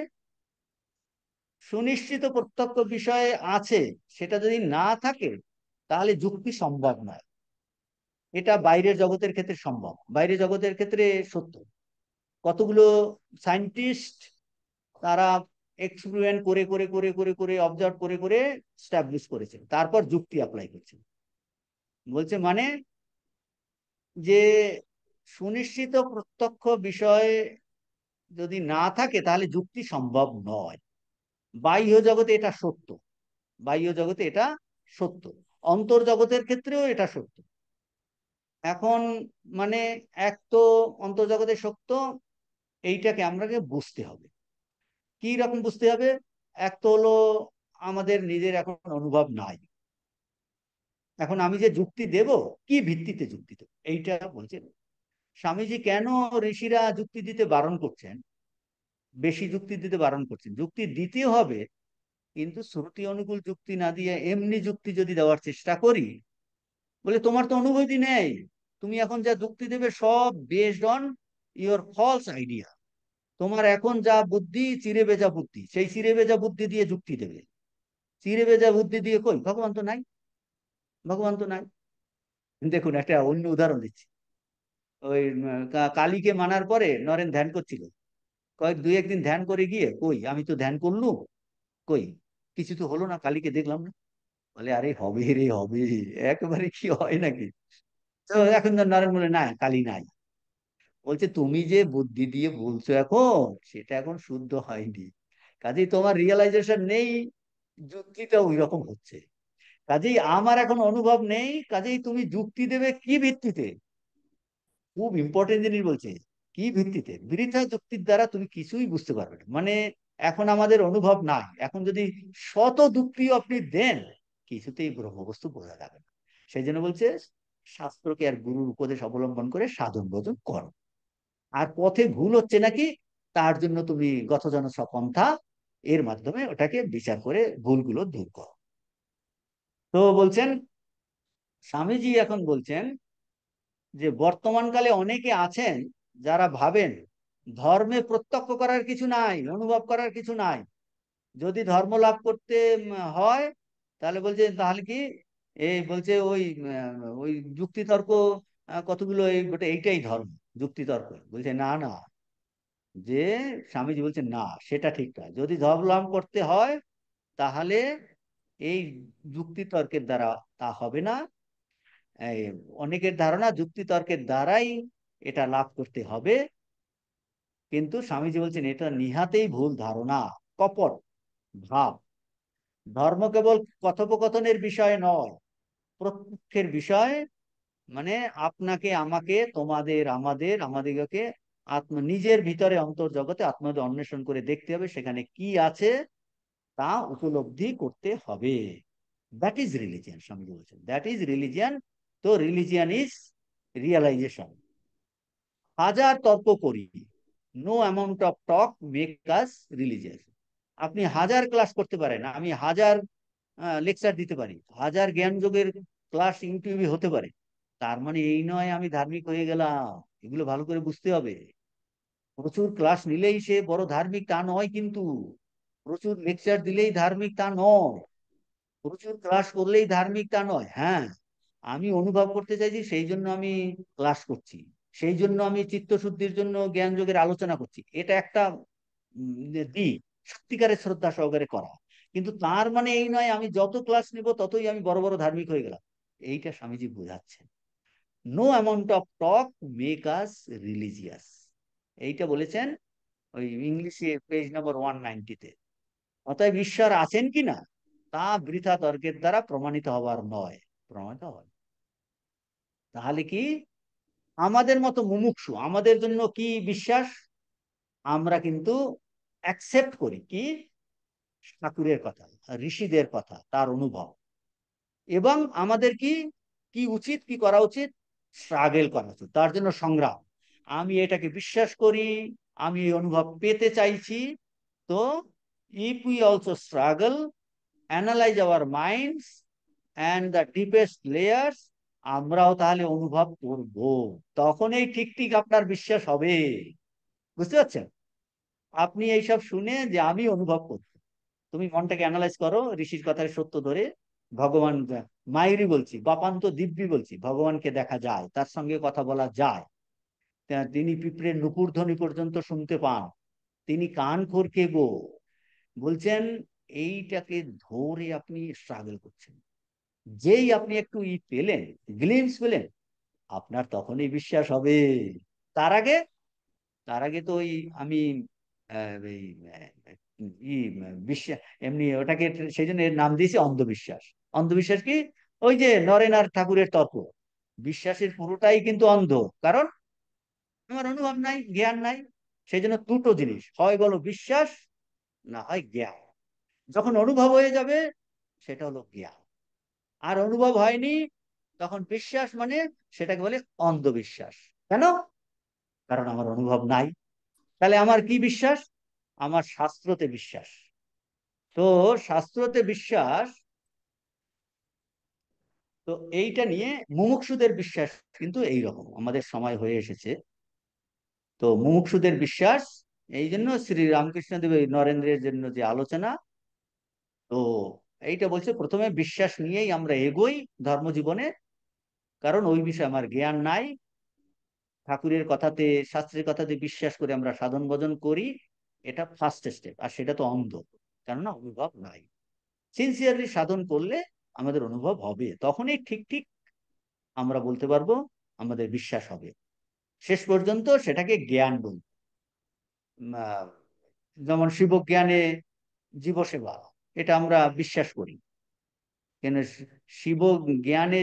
সুনিশ্চিত প্রত্যক্ষ বিষয় আছে সেটা যদি না থাকে তাহলে যুক্তি সম্ভব নয় এটা বাইরের জগতের ক্ষেত্রে সম্ভব বাইরের জগতের ক্ষেত্রে সত্য কতগুলো সায়েন্টিস্ট তারা এক্সপেরিমেন্ট করে করে করে করে করে অবজার্ভ করে করে স্ট্যাবলিশ করেছে তারপর যুক্তি অ্যাপ্লাই করছে বলছে মানে যে সুনিশ্চিত প্রত্যক্ষ বিষয় যদি না থাকে তাহলে যুক্তি সম্ভব নয় বাহ্য জগতে এটা সত্য বাহ্য জগতে এটা সত্য অন্তর্জগতের ক্ষেত্রেও এটা সত্য এখন মানে এক তো অন্তর্জগতে সত্য এইটাকে আমাকে বুঝতে হবে কি রকম বুঝতে হবে এক তো হলো আমাদের নিজের এখন অনুভব নাই এখন আমি যে যুক্তি দেব কি ভিত্তিতে যুক্তি দেব এইটা বলছেন স্বামীজি কেন ঋষিরা যুক্তি দিতে বারণ করছেন বেশি যুক্তি দিতে বারণ করছেন যুক্তি দিতে হবে কিন্তু শ্রুতি অনুকূল যুক্তি না দিয়ে এমনি যুক্তি যদি দেওয়ার চেষ্টা করি বলে তোমার তো অনুভূতি নেই তুমি এখন যা যুক্তি দেবে সব based on your false idea তোমার এখন যা বুদ্ধি চিরে বেজা বুদ্ধি সেই চিরে বেজা বুদ্ধি দিয়ে যুক্তি দেবে চিরে বেজা বুদ্ধি দিয়ে কই ভগবান তো নাই ভগবান তো নাই দেখুন একটা অন্য উদাহরণ দিচ্ছি ওই কালীকে মানার পরে নরেন ধ্যান করছিল কয়েক দুই একদিন ধ্যান করে গিয়ে কই আমি তো ধ্যান করলু কই কিছু তো হলো না কালীকে দেখলাম না বলে আরে হবে রে হবে একেবারে কি হয় নাকি তো এখন নরেন বলে না কালী নাই বলছে তুমি যে বুদ্ধি দিয়ে বলছো এখন সেটা এখন শুদ্ধ হয়নি কাজে তোমার রিয়েলাইজেশন নেই যুক্তিটা ওই রকম হচ্ছে কাজেই আমার এখন অনুভব নেই কাজেই তুমি যুক্তি দেবে কি ভিত্তিতে খুব ইম্পর্টেন্ট জিনিস বলছে কি ভিত্তিতে বৃথা যুক্তির দ্বারা তুমি কিছুই বুঝতে পারবে না মানে এখন আমাদের অনুভব নাই এখন যদি শত যুক্তি আপনি দেন কিছুতেই ব্রহ্মবস্তু বোঝা যাবে না সেই জন্য বলছে শাস্ত্রকে আর গুরুর উপদেশ অবলম্বন করে সাধন ভোজন করো আর পথে ভুল হচ্ছে নাকি তার জন্য তুমি গতজন সপন্থা এর মাধ্যমে ওটাকে বিচার করে ভুলগুলো দূর করো তো বলছেন স্বামীজি এখন বলছেন যে বর্তমানকালে অনেকে আছেন যারা ভাবেন ধর্মে প্রত্যক্ষ করার কিছু নাই অনুভব করার কিছু নাই যদি ধর্ম লাভ করতে হয় তাহলে বলছে তাহলে কি এই বলছে ওই ওই যুক্তিতর্ক কতগুলো গোটা এইটাই ধর্ম যুক্তিতর্ক বলছে না না যে স্বামীজি বলছে না সেটা ঠিক না যদি ধর্ম লাভ করতে হয় তাহলে এই যুক্তি তর্কের দ্বারা তা হবে না অনেকের ধারণা যুক্তি তর্কের দ্বারাই এটা লাভ করতে হবে কিন্তু স্বামীজি বলছেন এটা নিহাতেই ভুল ধারণা কপট ভাব ধর্ম কেবল কথোপকথনের বিষয় নয় প্রত্যক্ষের বিষয় মানে আপনাকে আমাকে তোমাদের আমাদের আমাদিগকে আত্ম নিজের ভিতরে অন্তর্জগতে আত্মদের অন্বেষণ করে দেখতে হবে সেখানে কি আছে তা উপলব্ধি করতে হবে দ্যাট ইজ রিলিজিয়ান স্বামীজি বলছেন দ্যাট ইজ রিলিজিয়ান তো রিলিজিয়ান ইজ রিয়ালাইজেশন হাজার তর্ক করি no amount of talk make us religious আপনি হাজার ক্লাস করতে পারেন আমি হাজার লেকচার দিতে পারি হাজার জ্ঞান যোগের ক্লাস ইউটিউবে হতে পারে তার মানে এই নয় আমি ধার্মিক হয়ে গেলাম এগুলো ভালো করে বুঝতে হবে প্রচুর ক্লাস নিলেই সে বড় ধার্মিক তা নয় কিন্তু প্রচুর লেকচার দিলেই ধার্মিক তা নয় প্রচুর ক্লাস করলেই ধার্মিক তা নয় হ্যাঁ আমি অনুভব করতে চাইছি সেই জন্য আমি ক্লাস করছি সেই জন্য আমি চিত্তশুদ্ধির জন্য জ্ঞান যোগের আলোচনা করছি এটা একটা দিক সত্যিকারের শ্রদ্ধা সহকারে করা কিন্তু তার মানে এই নয় আমি যত ক্লাস নিব ততই আমি বড় বড় ধার্মিক হয়ে গেলাম এইটা স্বামীজি বোঝাচ্ছেন no amount of talk make us religious এইটা বলেছেন ওই ইংলিশে পেজ নম্বর ওয়ান নাইনটিতে অতএব ঈশ্বর আছেন কি না তা বৃথা তর্কের দ্বারা প্রমাণিত হবার নয় প্রমাণিত হয় তাহলে কি আমাদের মতো মুমুক্ষু আমাদের জন্য কি বিশ্বাস আমরা কিন্তু অ্যাকসেপ্ট করি কি ঠাকুরের কথা ঋষিদের কথা তার অনুভব এবং আমাদের কি কি উচিত কি করা উচিত স্ট্রাগেল করা উচিত তার জন্য সংগ্রাম আমি এটাকে বিশ্বাস করি আমি এই অনুভব পেতে চাইছি তো if we also struggle, analyze our minds and the deepest layers, আমরাও তাহলে অনুভব করব তখন এই ঠিক ঠিক আপনার বিশ্বাস হবে বুঝতে পারছেন আপনি এইসব শুনে যে আমি অনুভব করছি তুমি মনটাকে অ্যানালাইজ করো ঋষির কথার সত্য ধরে ভগবান মায়ুরি বলছি বাপান্ত দিব্যি বলছি ভগবানকে দেখা যায় তার সঙ্গে কথা বলা যায় তিনি পিঁপড়ের নুপুর ধ্বনি পর্যন্ত শুনতে পান তিনি কান কে গো বলছেন এইটাকে ধরে আপনি স্ট্রাগল করছেন যেই আপনি একটু ই পেলেন গ্লিমস পেলেন আপনার তখনই বিশ্বাস হবে তার আগে তার আগে তো ওই আমি বিশ্বাস এমনি ওটাকে সেই জন্য নাম দিয়েছি অন্ধবিশ্বাস অন্ধবিশ্বাস কি ওই যে নরেনার ঠাকুরের তর্ক বিশ্বাসের পুরোটাই কিন্তু অন্ধ কারণ আমার অনুভব নাই জ্ঞান নাই সেই জন্য দুটো জিনিস হয় বলো বিশ্বাস না হয় জ্ঞান যখন অনুভব হয়ে যাবে সেটা হলো জ্ঞান আর অনুভব হয়নি তখন বিশ্বাস মানে সেটাকে বলে অন্ধবিশ্বাস কেন কারণ আমার অনুভব নাই তাহলে আমার কি বিশ্বাস আমার শাস্ত্রতে বিশ্বাস তো শাস্ত্রতে বিশ্বাস তো এইটা নিয়ে মুমুক্ষুদের বিশ্বাস কিন্তু এই রকম আমাদের সময় হয়ে এসেছে তো মুমুক্ষুদের বিশ্বাস এই জন্য শ্রী রামকৃষ্ণদেব নরেন্দ্রের জন্য যে আলোচনা তো এইটা বলছে প্রথমে বিশ্বাস নিয়েই আমরা এগোই জীবনে কারণ ওই বিষয়ে আমার জ্ঞান নাই ঠাকুরের কথাতে শাস্ত্রের কথাতে বিশ্বাস করে আমরা সাধন ভজন করি এটা ফার্স্ট স্টেপ আর সেটা তো অন্ধ কেননা অনুভব নাই সিনসিয়ারলি সাধন করলে আমাদের অনুভব হবে তখনই ঠিক ঠিক আমরা বলতে পারবো আমাদের বিশ্বাস হবে শেষ পর্যন্ত সেটাকে জ্ঞান বলতে যেমন শিবজ্ঞানে জীবসেবা এটা আমরা বিশ্বাস করি কেন শিব জ্ঞানে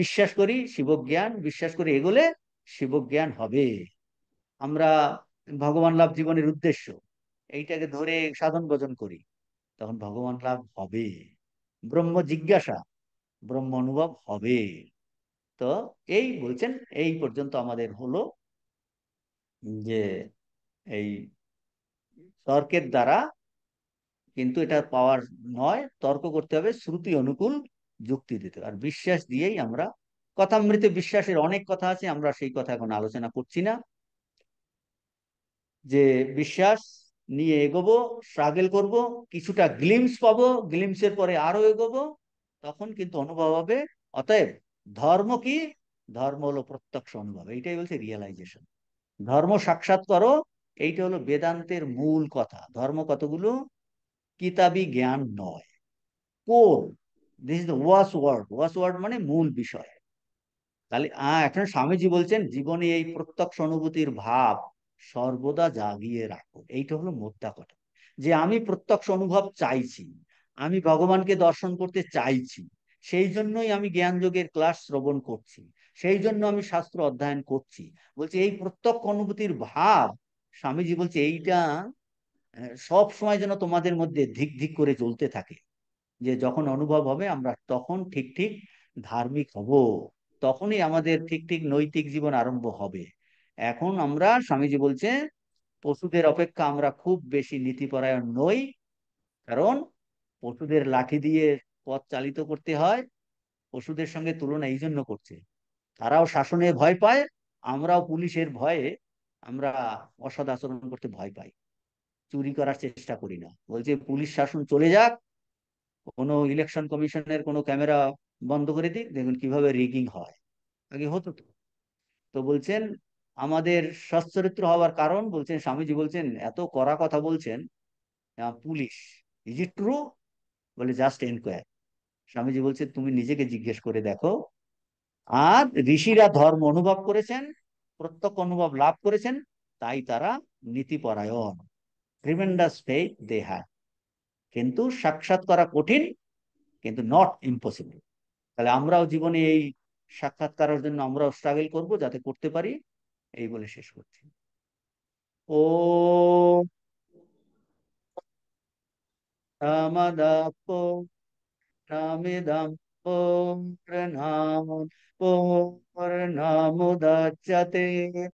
বিশ্বাস করি শিব জ্ঞান বিশ্বাস করে এগোলে জ্ঞান হবে আমরা ভগবান লাভ জীবনের উদ্দেশ্য এইটাকে ধরে সাধন ভোজন করি তখন ভগবান লাভ হবে ব্রহ্ম জিজ্ঞাসা ব্রহ্ম অনুভব হবে তো এই বলছেন এই পর্যন্ত আমাদের হলো যে এই তর্কের দ্বারা কিন্তু এটা পাওয়ার নয় তর্ক করতে হবে শ্রুতি অনুকূল যুক্তি দিতে আর বিশ্বাস দিয়েই আমরা কথামৃতে বিশ্বাসের অনেক কথা আছে আমরা সেই কথা এখন আলোচনা করছি না যে বিশ্বাস নিয়ে এগোবো স্ট্রাগল করব কিছুটা গ্লিমস পাবো গ্লিমসের পরে আরো এগোবো তখন কিন্তু অনুভব হবে অতএব ধর্ম কি ধর্ম হলো প্রত্যক্ষ অনুভব এইটাই বলছে রিয়েলাইজেশন ধর্ম সাক্ষাৎ করো এইটা হলো বেদান্তের মূল কথা ধর্ম কতগুলো কিতাবি জ্ঞান নয় core this is watchword watchword মানে মূল বিষয় তাহলে এখন স্বামীজি বলছেন জীবনে এই প্রত্যক্ষ অনুভূতির ভাব সর্বদা জাগিয়ে রাখো এইটা হলো মোদ্দা কথা যে আমি প্রত্যক্ষ অনুভব চাইছি আমি ভগবানকে দর্শন করতে চাইছি সেই জন্যই আমি জ্ঞান যোগের ক্লাস শ্রবণ করছি সেই জন্য আমি শাস্ত্র অধ্যয়ন করছি বলছি এই প্রত্যক্ষ অনুভূতির ভাব স্বামীজি বলছে এইটা সব সময় যেন তোমাদের মধ্যে ধিক ধিক করে চলতে থাকে যে যখন অনুভব হবে আমরা তখন ঠিক ঠিক ধার্মিক হব তখনই আমাদের ঠিক ঠিক নৈতিক জীবন আরম্ভ হবে এখন আমরা স্বামীজি বলছে পশুদের অপেক্ষা আমরা খুব বেশি নীতিপরায়ণ নই কারণ পশুদের লাঠি দিয়ে পথ চালিত করতে হয় পশুদের সঙ্গে তুলনা এই জন্য করছে তারাও শাসনে ভয় পায় আমরাও পুলিশের ভয়ে আমরা অসদ আচরণ করতে ভয় পাই চুরি করার চেষ্টা করি না বলছে পুলিশ শাসন চলে যাক কোনো ইলেকশন কমিশনের কোনো ক্যামেরা বন্ধ করে দিক দেখুন কিভাবে রিগিং হয় আগে হতো তো তো বলছেন আমাদের সচ্চরিত্র হওয়ার কারণ বলছেন স্বামীজি বলছেন এত করা কথা বলছেন পুলিশ ইজ ইট ট্রু বলে জাস্ট এনকোয়ার স্বামীজি বলছে তুমি নিজেকে জিজ্ঞেস করে দেখো আর ঋষিরা ধর্ম অনুভব করেছেন প্রত্যক্ষ অনুভব লাভ করেছেন তাই তারা নীতিপরায়ণ ট্রিমেন্ডাস ফেইথ দে কিন্তু সাক্ষাৎ করা কঠিন কিন্তু নট ইম্পসিবল তাহলে আমরাও জীবনে এই সাক্ষাৎকারের জন্য আমরাও স্ট্রাগল করব যাতে করতে পারি এই বলে শেষ করছি ও রামাদাপ রামেদাম ओम प्रणाम ओम प्रणाम प्रणामुदच्यते